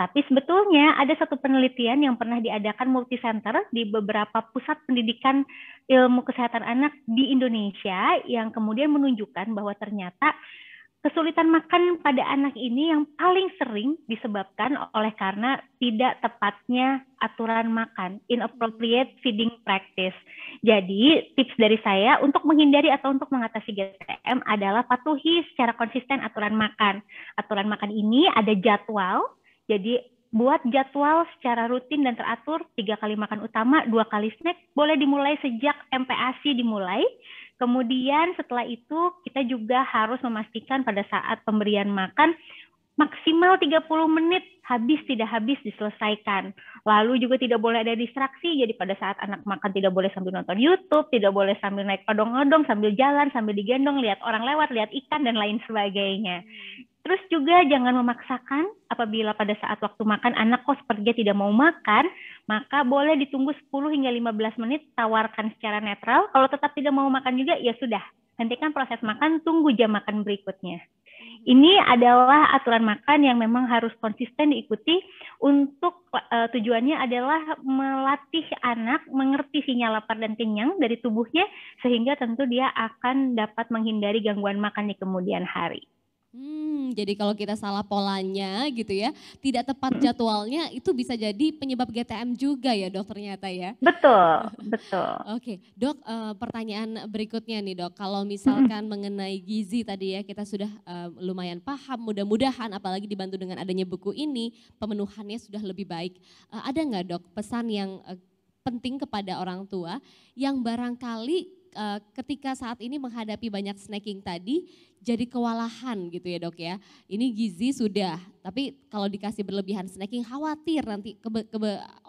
Tapi sebetulnya ada satu penelitian yang pernah diadakan multisenter di beberapa pusat pendidikan ilmu kesehatan anak di Indonesia yang kemudian menunjukkan bahwa ternyata Kesulitan makan pada anak ini yang paling sering disebabkan oleh karena tidak tepatnya aturan makan, inappropriate feeding practice. Jadi tips dari saya untuk menghindari atau untuk mengatasi GTM adalah patuhi secara konsisten aturan makan. Aturan makan ini ada jadwal, jadi buat jadwal secara rutin dan teratur, tiga kali makan utama, dua kali snack, boleh dimulai sejak MPASI dimulai, Kemudian setelah itu kita juga harus memastikan pada saat pemberian makan maksimal 30 menit habis tidak habis diselesaikan. Lalu juga tidak boleh ada distraksi. Jadi pada saat anak makan tidak boleh sambil nonton YouTube, tidak boleh sambil naik odong-odong, sambil jalan, sambil digendong, lihat orang lewat, lihat ikan dan lain sebagainya. Terus juga jangan memaksakan apabila pada saat waktu makan anak kos pergi tidak mau makan, maka boleh ditunggu 10 hingga 15 menit, tawarkan secara netral. Kalau tetap tidak mau makan juga, ya sudah. Hentikan proses makan, tunggu jam makan berikutnya. Mhm. Ini adalah aturan makan yang memang harus konsisten diikuti untuk uh, tujuannya adalah melatih anak mengerti sinyal lapar dan kenyang dari tubuhnya sehingga tentu dia akan dapat menghindari gangguan makan di kemudian hari. Hmm, jadi kalau kita salah polanya gitu ya, tidak tepat hmm. jadwalnya itu bisa jadi penyebab GTM juga ya dok ternyata ya. Betul, [LAUGHS] betul. Oke, dok e, pertanyaan berikutnya nih dok, kalau misalkan hmm. mengenai gizi tadi ya kita sudah eh, lumayan paham, mudah-mudahan apalagi dibantu dengan adanya buku ini pemenuhannya sudah lebih baik. E, ada nggak dok pesan yang e, penting kepada orang tua yang barangkali Eh, ketika saat ini menghadapi banyak snacking tadi jadi kewalahan gitu ya dok ya. Ini gizi sudah, tapi kalau dikasih berlebihan snacking khawatir nanti ke, ke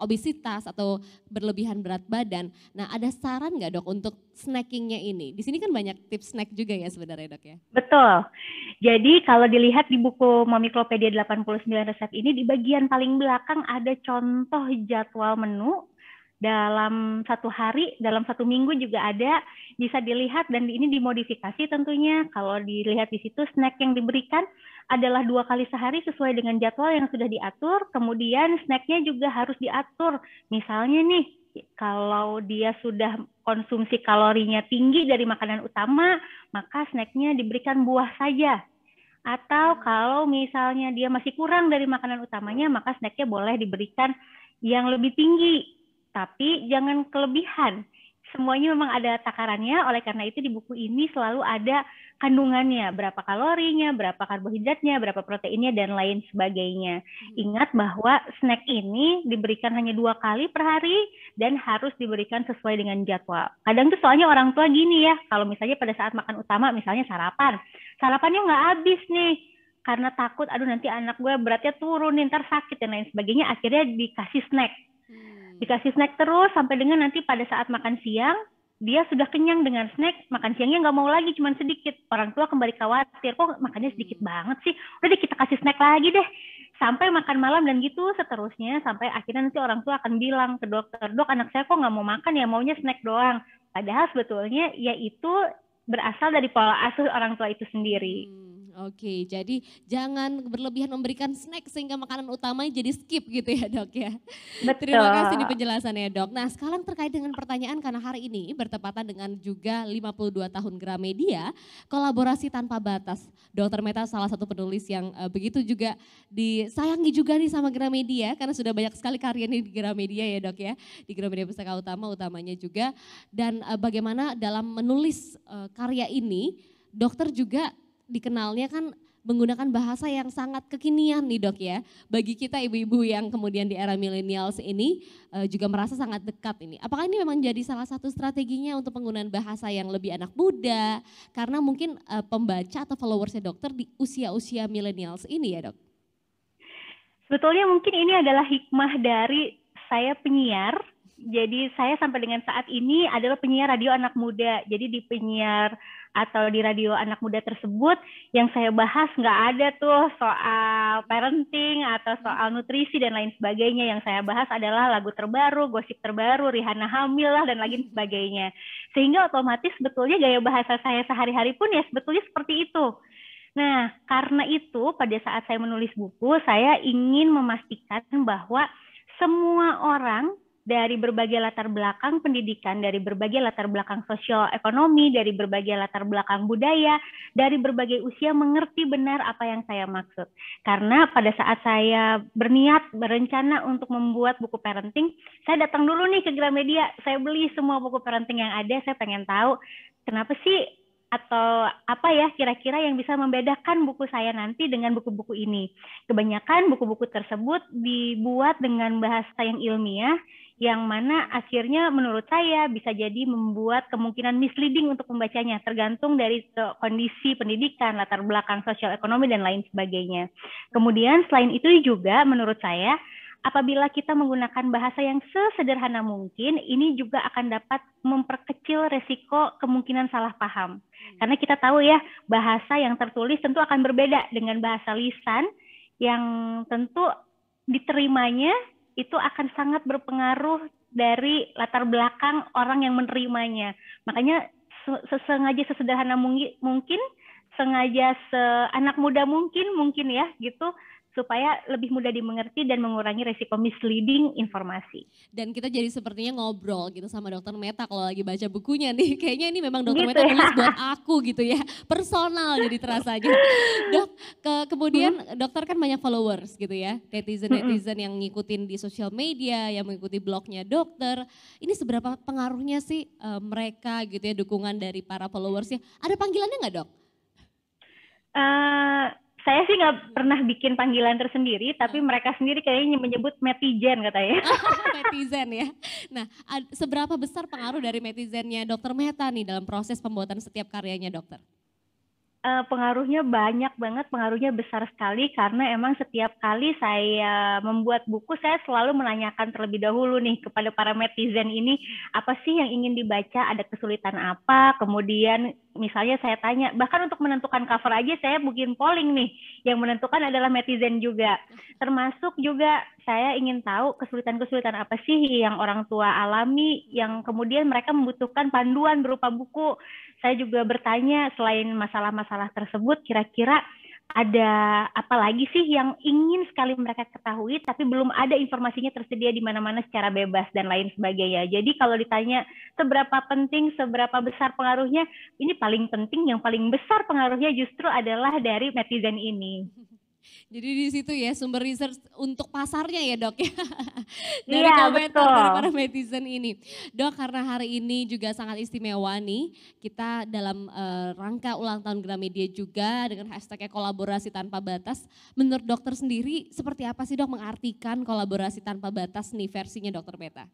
obesitas atau berlebihan berat badan. Nah ada saran nggak dok untuk snackingnya ini? Di sini kan banyak tips snack juga ya sebenarnya dok ya. Betul. Jadi kalau dilihat di buku Momiklopedia 89 resep ini di bagian paling belakang ada contoh jadwal menu dalam satu hari, dalam satu minggu juga ada, bisa dilihat dan ini dimodifikasi tentunya. Kalau dilihat di situ snack yang diberikan adalah dua kali sehari sesuai dengan jadwal yang sudah diatur. Kemudian snacknya juga harus diatur. Misalnya nih, kalau dia sudah konsumsi kalorinya tinggi dari makanan utama, maka snacknya diberikan buah saja. Atau hmm. kalau misalnya dia masih kurang dari makanan utamanya, maka snacknya boleh diberikan yang lebih tinggi tapi jangan kelebihan. Semuanya memang ada takarannya, oleh karena itu di buku ini selalu ada kandungannya, berapa kalorinya, berapa karbohidratnya, berapa proteinnya, dan lain sebagainya. Hmm. Ingat bahwa snack ini diberikan hanya dua kali per hari dan harus diberikan sesuai dengan jadwal. Kadang tuh soalnya orang tua gini ya, kalau misalnya pada saat makan utama, misalnya sarapan, sarapannya nggak habis nih, karena takut, aduh nanti anak gue beratnya turun, ntar sakit dan lain sebagainya, akhirnya dikasih snack. Hmm Iya. Dikasih snack terus sampai dengan nanti pada saat makan siang, dia sudah kenyang dengan snack, makan siangnya nggak mau lagi, cuman sedikit. Orang tua kembali khawatir, kok makannya sedikit banget sih? Udah deh kita kasih snack lagi deh. Sampai makan malam dan gitu seterusnya, sampai akhirnya nanti orang tua akan bilang ke dokter, dok anak saya kok nggak mau makan ya, maunya snack doang. Padahal sebetulnya ya itu berasal dari pola asuh orang tua itu sendiri. Hmm. Oke, jadi jangan berlebihan memberikan snack sehingga makanan utamanya jadi skip gitu ya dok ya. Betul. Terima kasih di penjelasannya dok. Nah sekarang terkait dengan pertanyaan karena hari ini bertepatan dengan juga 52 tahun Gramedia, kolaborasi tanpa batas. Dokter Meta salah satu penulis yang eh, begitu juga disayangi juga nih sama Gramedia karena sudah banyak sekali karyanya di Gramedia ya dok ya. Di Gramedia Pustaka Utama utamanya juga. Dan eh, bagaimana dalam menulis eh, karya ini dokter juga dikenalnya kan menggunakan bahasa yang sangat kekinian nih dok ya. Bagi kita ibu-ibu yang kemudian di era milenials ini uh, juga merasa sangat dekat ini. Apakah ini memang jadi salah satu strateginya untuk penggunaan bahasa yang lebih anak muda? Karena mungkin uh, pembaca atau followersnya dokter di usia-usia milenials ini ya dok? Sebetulnya mungkin ini adalah hikmah dari saya penyiar jadi saya sampai dengan saat ini adalah penyiar radio anak muda. Jadi di penyiar atau di radio anak muda tersebut yang saya bahas nggak ada tuh soal parenting atau soal nutrisi dan lain sebagainya. Yang saya bahas adalah lagu terbaru, gosip terbaru, Rihanna hamil lah dan lain sebagainya. Sehingga otomatis sebetulnya gaya bahasa saya sehari-hari pun ya sebetulnya seperti itu. Nah, karena itu pada saat saya menulis buku, saya ingin memastikan bahwa semua orang dari berbagai latar belakang pendidikan, dari berbagai latar belakang sosial ekonomi, dari berbagai latar belakang budaya, dari berbagai usia mengerti benar apa yang saya maksud. Karena pada saat saya berniat berencana untuk membuat buku parenting, saya datang dulu nih ke Gramedia, saya beli semua buku parenting yang ada, saya pengen tahu kenapa sih atau apa ya kira-kira yang bisa membedakan buku saya nanti dengan buku-buku ini. Kebanyakan buku-buku tersebut dibuat dengan bahasa yang ilmiah yang mana akhirnya menurut saya bisa jadi membuat kemungkinan misleading untuk membacanya tergantung dari kondisi pendidikan, latar belakang sosial ekonomi dan lain sebagainya. Kemudian selain itu juga menurut saya apabila kita menggunakan bahasa yang sesederhana mungkin ini juga akan dapat memperkecil resiko kemungkinan salah paham. Karena kita tahu ya bahasa yang tertulis tentu akan berbeda dengan bahasa lisan yang tentu diterimanya itu akan sangat berpengaruh dari latar belakang orang yang menerimanya. Makanya sesengaja sesederhana mungkin, sengaja seanak muda mungkin mungkin ya gitu supaya lebih mudah dimengerti dan mengurangi resiko misleading informasi. Dan kita jadi sepertinya ngobrol gitu sama dokter Meta kalau lagi baca bukunya nih. [LAUGHS] Kayaknya ini memang dokter gitu Meta ya. buat aku gitu ya. Personal jadi terasa aja. [LAUGHS] Dok, ke, kemudian hmm. dokter kan banyak followers gitu ya. Netizen-netizen hmm, hmm. yang ngikutin di sosial media, yang mengikuti blognya dokter. Ini seberapa pengaruhnya sih uh, mereka gitu ya dukungan dari para followersnya. Ada panggilannya nggak dok? saya sih nggak pernah bikin panggilan tersendiri, tapi hmm. mereka sendiri kayaknya menyebut netizen katanya. [LAUGHS] netizen ya. Nah, seberapa besar pengaruh dari netizennya Dokter Meta nih dalam proses pembuatan setiap karyanya Dokter? Uh, pengaruhnya banyak banget, pengaruhnya besar sekali karena emang setiap kali saya membuat buku saya selalu menanyakan terlebih dahulu nih kepada para netizen ini apa sih yang ingin dibaca, ada kesulitan apa, kemudian misalnya saya tanya, bahkan untuk menentukan cover aja saya bikin polling nih, yang menentukan adalah netizen juga. Termasuk juga saya ingin tahu kesulitan-kesulitan apa sih yang orang tua alami, yang kemudian mereka membutuhkan panduan berupa buku. Saya juga bertanya selain masalah-masalah tersebut, kira-kira ada apa lagi sih yang ingin sekali mereka ketahui tapi belum ada informasinya tersedia di mana-mana secara bebas dan lain sebagainya. Jadi kalau ditanya seberapa penting, seberapa besar pengaruhnya, ini paling penting yang paling besar pengaruhnya justru adalah dari netizen ini. Jadi di situ ya sumber research untuk pasarnya ya dok ya. [LAUGHS] Dari iya, komentar betul. dari para netizen ini. Dok karena hari ini juga sangat istimewa nih. Kita dalam uh, rangka ulang tahun Gramedia juga dengan hashtagnya kolaborasi tanpa batas. Menurut dokter sendiri seperti apa sih dok mengartikan kolaborasi tanpa batas nih versinya dokter Beta?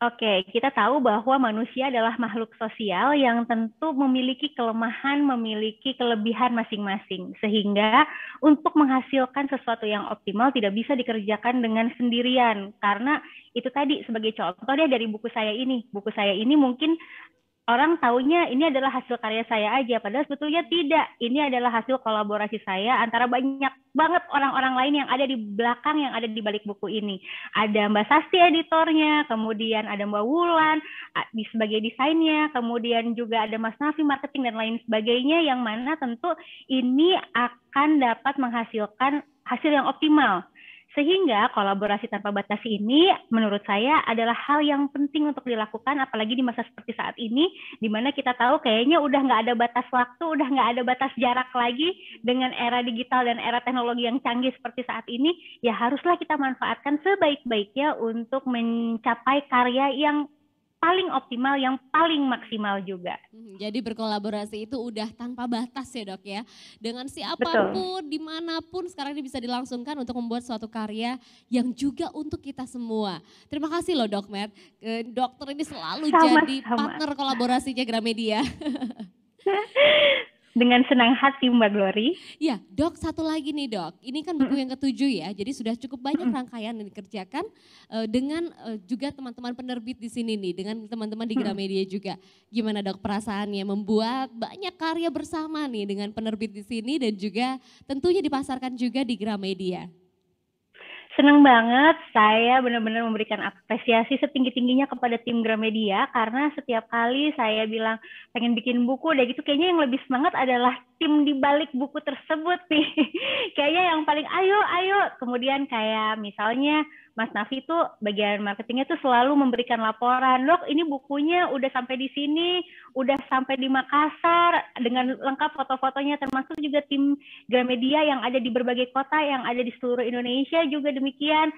Oke, kita tahu bahwa manusia adalah makhluk sosial yang tentu memiliki kelemahan, memiliki kelebihan masing-masing. Sehingga untuk menghasilkan sesuatu yang optimal tidak bisa dikerjakan dengan sendirian. Karena itu tadi sebagai contoh dari buku saya ini. Buku saya ini mungkin orang taunya ini adalah hasil karya saya aja, padahal sebetulnya tidak. Ini adalah hasil kolaborasi saya antara banyak banget orang-orang lain yang ada di belakang, yang ada di balik buku ini. Ada Mbak Sasti editornya, kemudian ada Mbak Wulan di sebagai desainnya, kemudian juga ada Mas Nafi marketing dan lain sebagainya, yang mana tentu ini akan dapat menghasilkan hasil yang optimal sehingga kolaborasi tanpa batas ini menurut saya adalah hal yang penting untuk dilakukan apalagi di masa seperti saat ini di mana kita tahu kayaknya udah nggak ada batas waktu, udah nggak ada batas jarak lagi dengan era digital dan era teknologi yang canggih seperti saat ini ya haruslah kita manfaatkan sebaik-baiknya untuk mencapai karya yang paling optimal, yang paling maksimal juga. Hmm, jadi berkolaborasi itu udah tanpa batas ya dok ya. Dengan siapapun, Betul. dimanapun sekarang ini bisa dilangsungkan untuk membuat suatu karya yang juga untuk kita semua. Terima kasih loh dok Matt. Eh, dokter ini selalu sama, jadi sama. partner kolaborasinya Gramedia. [LAUGHS] Dengan senang hati Mbak Glory. Ya, dok satu lagi nih dok. Ini kan buku yang ketujuh ya, jadi sudah cukup banyak rangkaian yang dikerjakan uh, dengan uh, juga teman-teman penerbit di sini nih, dengan teman-teman di Gramedia juga. Gimana dok perasaannya membuat banyak karya bersama nih dengan penerbit di sini dan juga tentunya dipasarkan juga di Gramedia. Senang banget saya benar-benar memberikan apresiasi setinggi-tingginya kepada tim Gramedia karena setiap kali saya bilang pengen bikin buku dan gitu kayaknya yang lebih semangat adalah tim di balik buku tersebut nih. [LAUGHS] Kayaknya yang paling ayo ayo. Kemudian kayak misalnya Mas Nafi itu bagian marketingnya tuh selalu memberikan laporan, "Loh, ini bukunya udah sampai di sini, udah sampai di Makassar dengan lengkap foto-fotonya termasuk juga tim Gramedia yang ada di berbagai kota yang ada di seluruh Indonesia juga demikian."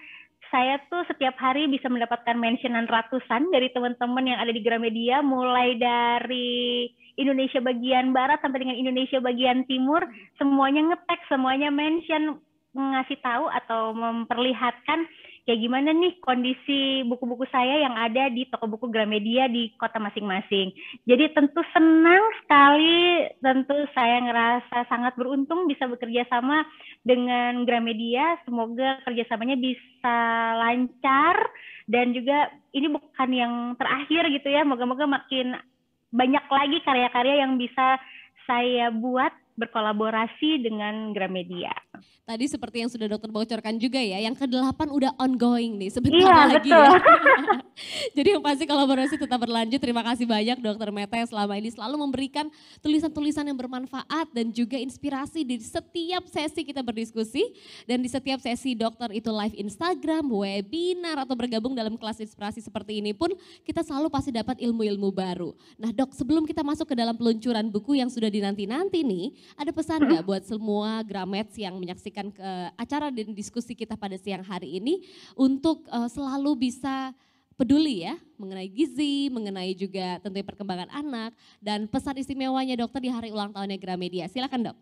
saya tuh setiap hari bisa mendapatkan mentionan ratusan dari teman-teman yang ada di Gramedia, mulai dari Indonesia bagian barat sampai dengan Indonesia bagian timur, semuanya ngetek, semuanya mention ngasih tahu atau memperlihatkan kayak gimana nih kondisi buku-buku saya yang ada di toko buku Gramedia di kota masing-masing. Jadi tentu senang sekali, tentu saya ngerasa sangat beruntung bisa bekerja sama dengan Gramedia. Semoga kerjasamanya bisa lancar dan juga ini bukan yang terakhir gitu ya. Moga-moga makin banyak lagi karya-karya yang bisa saya buat berkolaborasi dengan Gramedia. Tadi seperti yang sudah dokter bocorkan juga ya, yang ke-8 udah ongoing nih sebentar iya, lagi betul. ya. [LAUGHS] Jadi yang pasti kolaborasi tetap berlanjut. Terima kasih banyak dokter Meta yang selama ini selalu memberikan tulisan-tulisan yang bermanfaat dan juga inspirasi di setiap sesi kita berdiskusi. Dan di setiap sesi dokter itu live Instagram, webinar atau bergabung dalam kelas inspirasi seperti ini pun kita selalu pasti dapat ilmu-ilmu baru. Nah dok sebelum kita masuk ke dalam peluncuran buku yang sudah dinanti-nanti nih, ada pesan nggak hmm? buat semua gramets yang menyaksikan menyaksikan ke eh, acara dan diskusi kita pada siang hari ini untuk uh, selalu bisa peduli ya mengenai gizi, mengenai juga tentunya perkembangan anak dan pesan istimewanya dokter di hari ulang tahunnya Gramedia. Silakan dok.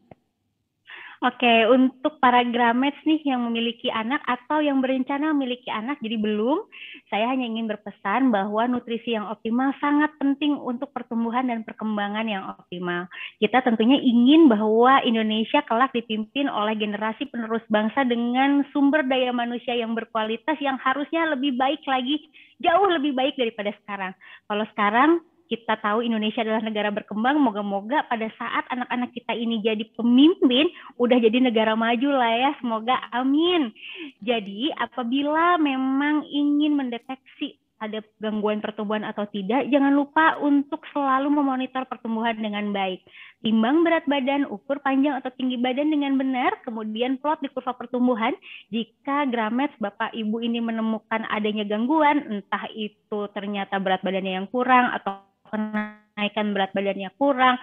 Oke, untuk para Gramets nih yang memiliki anak atau yang berencana memiliki anak, jadi belum, saya hanya ingin berpesan bahwa nutrisi yang optimal sangat penting untuk pertumbuhan dan perkembangan yang optimal. Kita tentunya ingin bahwa Indonesia kelak dipimpin oleh generasi penerus bangsa dengan sumber daya manusia yang berkualitas yang harusnya lebih baik lagi, jauh lebih baik daripada sekarang. Kalau sekarang kita tahu Indonesia adalah negara berkembang, moga-moga pada saat anak-anak kita ini jadi pemimpin, udah jadi negara maju lah ya, semoga amin. Jadi apabila memang ingin mendeteksi ada gangguan pertumbuhan atau tidak, jangan lupa untuk selalu memonitor pertumbuhan dengan baik. Timbang berat badan, ukur panjang atau tinggi badan dengan benar, kemudian plot di kurva pertumbuhan. Jika Gramet Bapak Ibu ini menemukan adanya gangguan, entah itu ternyata berat badannya yang kurang atau kenaikan berat badannya kurang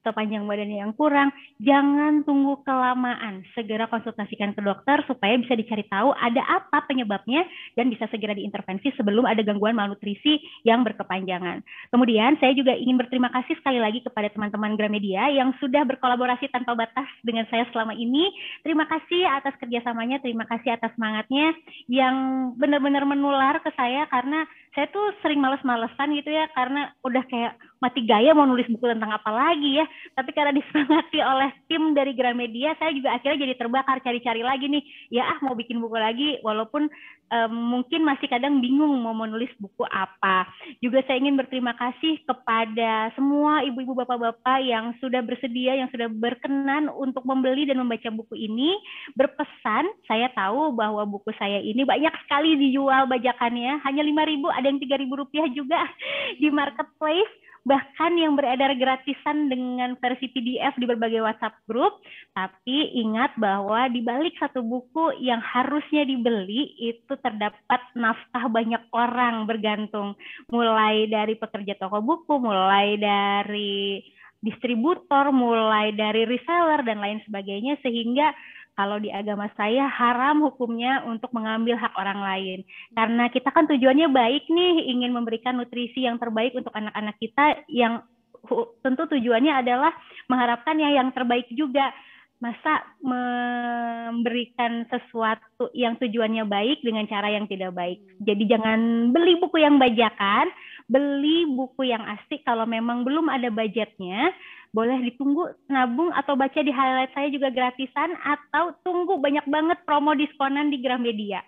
atau panjang badannya yang kurang, jangan tunggu kelamaan. Segera konsultasikan ke dokter supaya bisa dicari tahu ada apa penyebabnya dan bisa segera diintervensi sebelum ada gangguan malnutrisi yang berkepanjangan. Kemudian saya juga ingin berterima kasih sekali lagi kepada teman-teman Gramedia yang sudah berkolaborasi tanpa batas dengan saya selama ini. Terima kasih atas kerjasamanya, terima kasih atas semangatnya yang benar-benar menular ke saya karena saya tuh sering males-malesan gitu ya karena udah kayak mati gaya mau nulis buku tentang apa lagi ya tapi karena [LAUGHS] disemangati oleh tim dari Gramedia saya juga akhirnya jadi terbakar cari-cari lagi nih ya ah mau bikin buku lagi walaupun um, mungkin masih kadang bingung mau menulis buku apa juga saya ingin berterima kasih kepada semua ibu-ibu bapak-bapak yang sudah bersedia yang sudah berkenan untuk membeli dan membaca buku ini berpesan saya tahu bahwa buku saya ini banyak sekali dijual bajakannya hanya 5000 ada yang tiga ribu rupiah juga [LAUGHS] di marketplace bahkan yang beredar gratisan dengan versi PDF di berbagai WhatsApp grup. Tapi ingat bahwa di balik satu buku yang harusnya dibeli itu terdapat nafkah banyak orang bergantung, mulai dari pekerja toko buku, mulai dari distributor, mulai dari reseller dan lain sebagainya sehingga kalau di agama saya haram hukumnya untuk mengambil hak orang lain. Karena kita kan tujuannya baik nih, ingin memberikan nutrisi yang terbaik untuk anak-anak kita yang tentu tujuannya adalah mengharapkan ya yang terbaik juga. Masa memberikan sesuatu yang tujuannya baik dengan cara yang tidak baik. Jadi jangan beli buku yang bajakan, beli buku yang asli kalau memang belum ada budgetnya boleh ditunggu nabung atau baca di highlight saya juga gratisan atau tunggu banyak banget promo diskonan di Gramedia.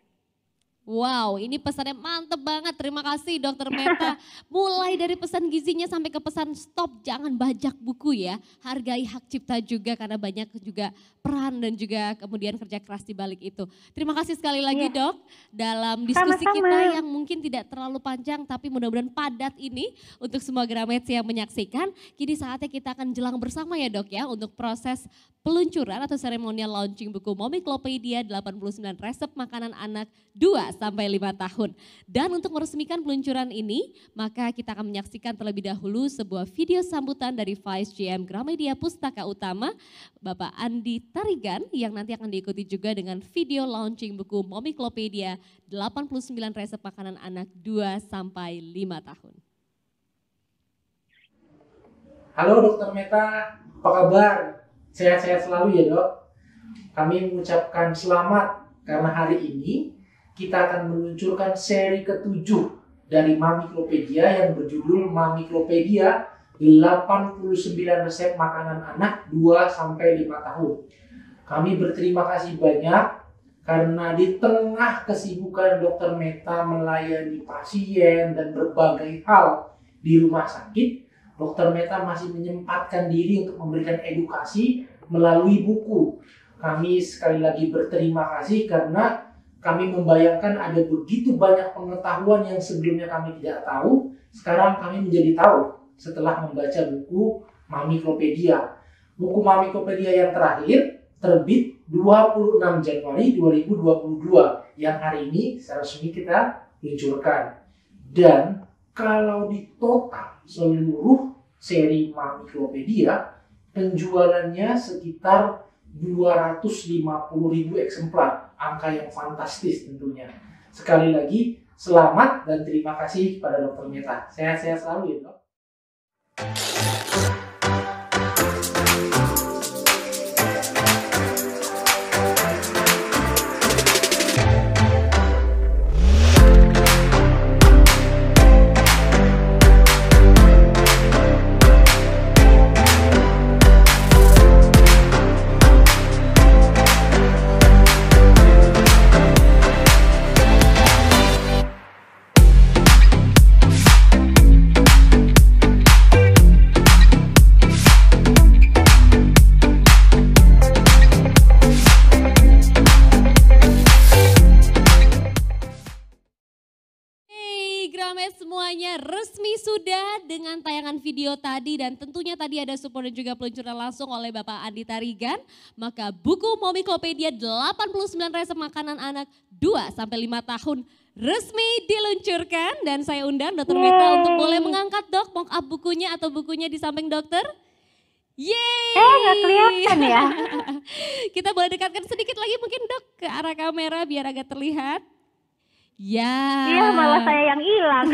Wow, ini pesannya mantep banget. Terima kasih dokter Meta. [LAUGHS] Mulai dari pesan gizinya sampai ke pesan stop, jangan bajak buku ya. Hargai hak cipta juga karena banyak juga peran dan juga kemudian kerja keras di balik itu. Terima kasih sekali lagi yeah. dok dalam diskusi Sama-sama. kita yang mungkin tidak terlalu panjang tapi mudah-mudahan padat ini untuk semua Gramet yang menyaksikan. Kini saatnya kita akan jelang bersama ya dok ya untuk proses peluncuran atau seremonial launching buku Momiklopedia 89 Resep Makanan Anak 2 sampai lima tahun. Dan untuk meresmikan peluncuran ini, maka kita akan menyaksikan terlebih dahulu sebuah video sambutan dari Vice GM Gramedia Pustaka Utama, Bapak Andi Tarigan yang nanti akan diikuti juga dengan video launching buku Momiklopedia 89 resep makanan anak 2 sampai 5 tahun. Halo Dokter Meta, apa kabar? Sehat-sehat selalu ya dok. Kami mengucapkan selamat karena hari ini kita akan meluncurkan seri ketujuh dari Mamiklopedia yang berjudul Mamiklopedia 89 resep makanan anak 2 sampai 5 tahun. Kami berterima kasih banyak karena di tengah kesibukan dokter Meta melayani pasien dan berbagai hal di rumah sakit, dokter Meta masih menyempatkan diri untuk memberikan edukasi melalui buku. Kami sekali lagi berterima kasih karena kami membayangkan ada begitu banyak pengetahuan yang sebelumnya kami tidak tahu, sekarang kami menjadi tahu setelah membaca buku Mamikopedia. Buku Mamikopedia yang terakhir terbit 26 Januari 2022 yang hari ini secara resmi kita luncurkan. Dan kalau di total seluruh seri Mamikopedia penjualannya sekitar 250.000 eksemplar angka yang fantastis tentunya. Sekali lagi, selamat dan terima kasih pada Dokter Meta. Sehat-sehat selalu ya dok. tadi dan tentunya tadi ada support dan juga peluncuran langsung oleh Bapak Andi Tarigan. Maka buku Momikopedia 89 resep makanan anak 2 sampai 5 tahun resmi diluncurkan dan saya undang Dokter Meta untuk boleh mengangkat dok mock up bukunya atau bukunya di samping dokter. Yeay! Eh gak kelihatan ya. [LAUGHS] Kita boleh dekatkan sedikit lagi mungkin dok ke arah kamera biar agak terlihat. Ya. Iya, malah saya yang hilang.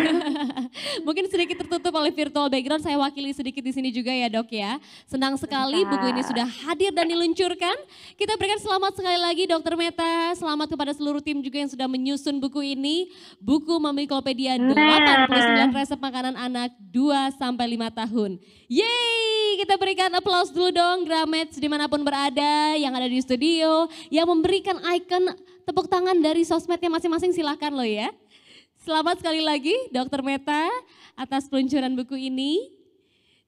[LAUGHS] Mungkin sedikit tertutup oleh virtual background, saya wakili sedikit di sini juga ya dok ya. Senang sekali buku ini sudah hadir dan diluncurkan. Kita berikan selamat sekali lagi dokter Meta, selamat kepada seluruh tim juga yang sudah menyusun buku ini. Buku Mamiklopedia 89 nah. Resep Makanan Anak 2 5 tahun. Yeay, kita berikan aplaus dulu dong Gramets dimanapun berada, yang ada di studio, yang memberikan icon. Tepuk tangan dari sosmednya masing-masing silahkan loh ya. Selamat sekali lagi Dokter Meta atas peluncuran buku ini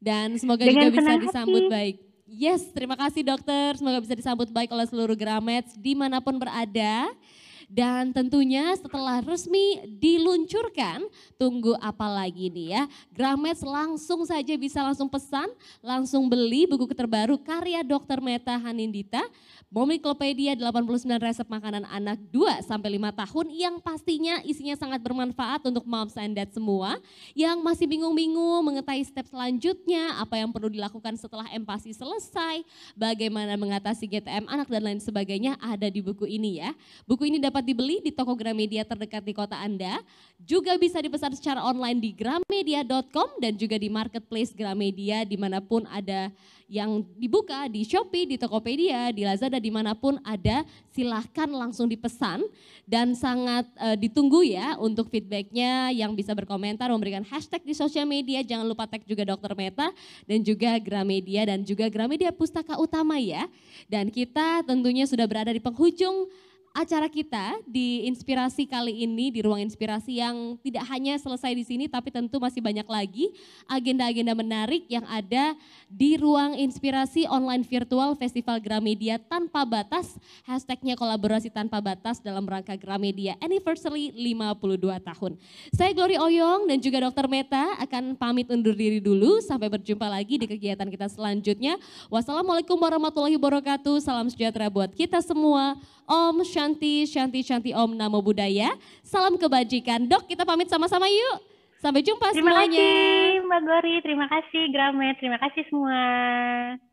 dan semoga Dengan juga bisa disambut baik. Yes, terima kasih dokter. Semoga bisa disambut baik oleh seluruh Gramets dimanapun berada. Dan tentunya setelah resmi diluncurkan, tunggu apa lagi nih ya. Gramet langsung saja bisa langsung pesan, langsung beli buku terbaru karya Dr. Meta Hanindita. Momiklopedia 89 resep makanan anak 2 sampai 5 tahun yang pastinya isinya sangat bermanfaat untuk moms and dad semua yang masih bingung-bingung mengetahui step selanjutnya, apa yang perlu dilakukan setelah empati selesai, bagaimana mengatasi GTM anak dan lain sebagainya ada di buku ini ya. Buku ini dapat dapat dibeli di toko Gramedia terdekat di kota Anda. Juga bisa dipesan secara online di gramedia.com dan juga di marketplace Gramedia dimanapun ada yang dibuka di Shopee, di Tokopedia, di Lazada, dimanapun ada silahkan langsung dipesan. Dan sangat uh, ditunggu ya untuk feedbacknya yang bisa berkomentar, memberikan hashtag di sosial media. Jangan lupa tag juga Dokter Meta dan juga Gramedia dan juga Gramedia Pustaka Utama ya. Dan kita tentunya sudah berada di penghujung acara kita di Inspirasi kali ini di Ruang Inspirasi yang tidak hanya selesai di sini tapi tentu masih banyak lagi agenda-agenda menarik yang ada di Ruang Inspirasi online virtual Festival Gramedia tanpa batas hashtagnya kolaborasi tanpa batas dalam rangka Gramedia Anniversary 52 tahun. Saya Glory Oyong dan juga Dr. Meta akan pamit undur diri dulu sampai berjumpa lagi di kegiatan kita selanjutnya. Wassalamualaikum warahmatullahi wabarakatuh. Salam sejahtera buat kita semua. Om Shanti, Shanti, Shanti Om Namo Buddhaya. Salam kebajikan. Dok, kita pamit sama-sama yuk. Sampai jumpa terima semuanya. Terima kasih Mbak Gori, terima kasih Gramet, terima kasih semua.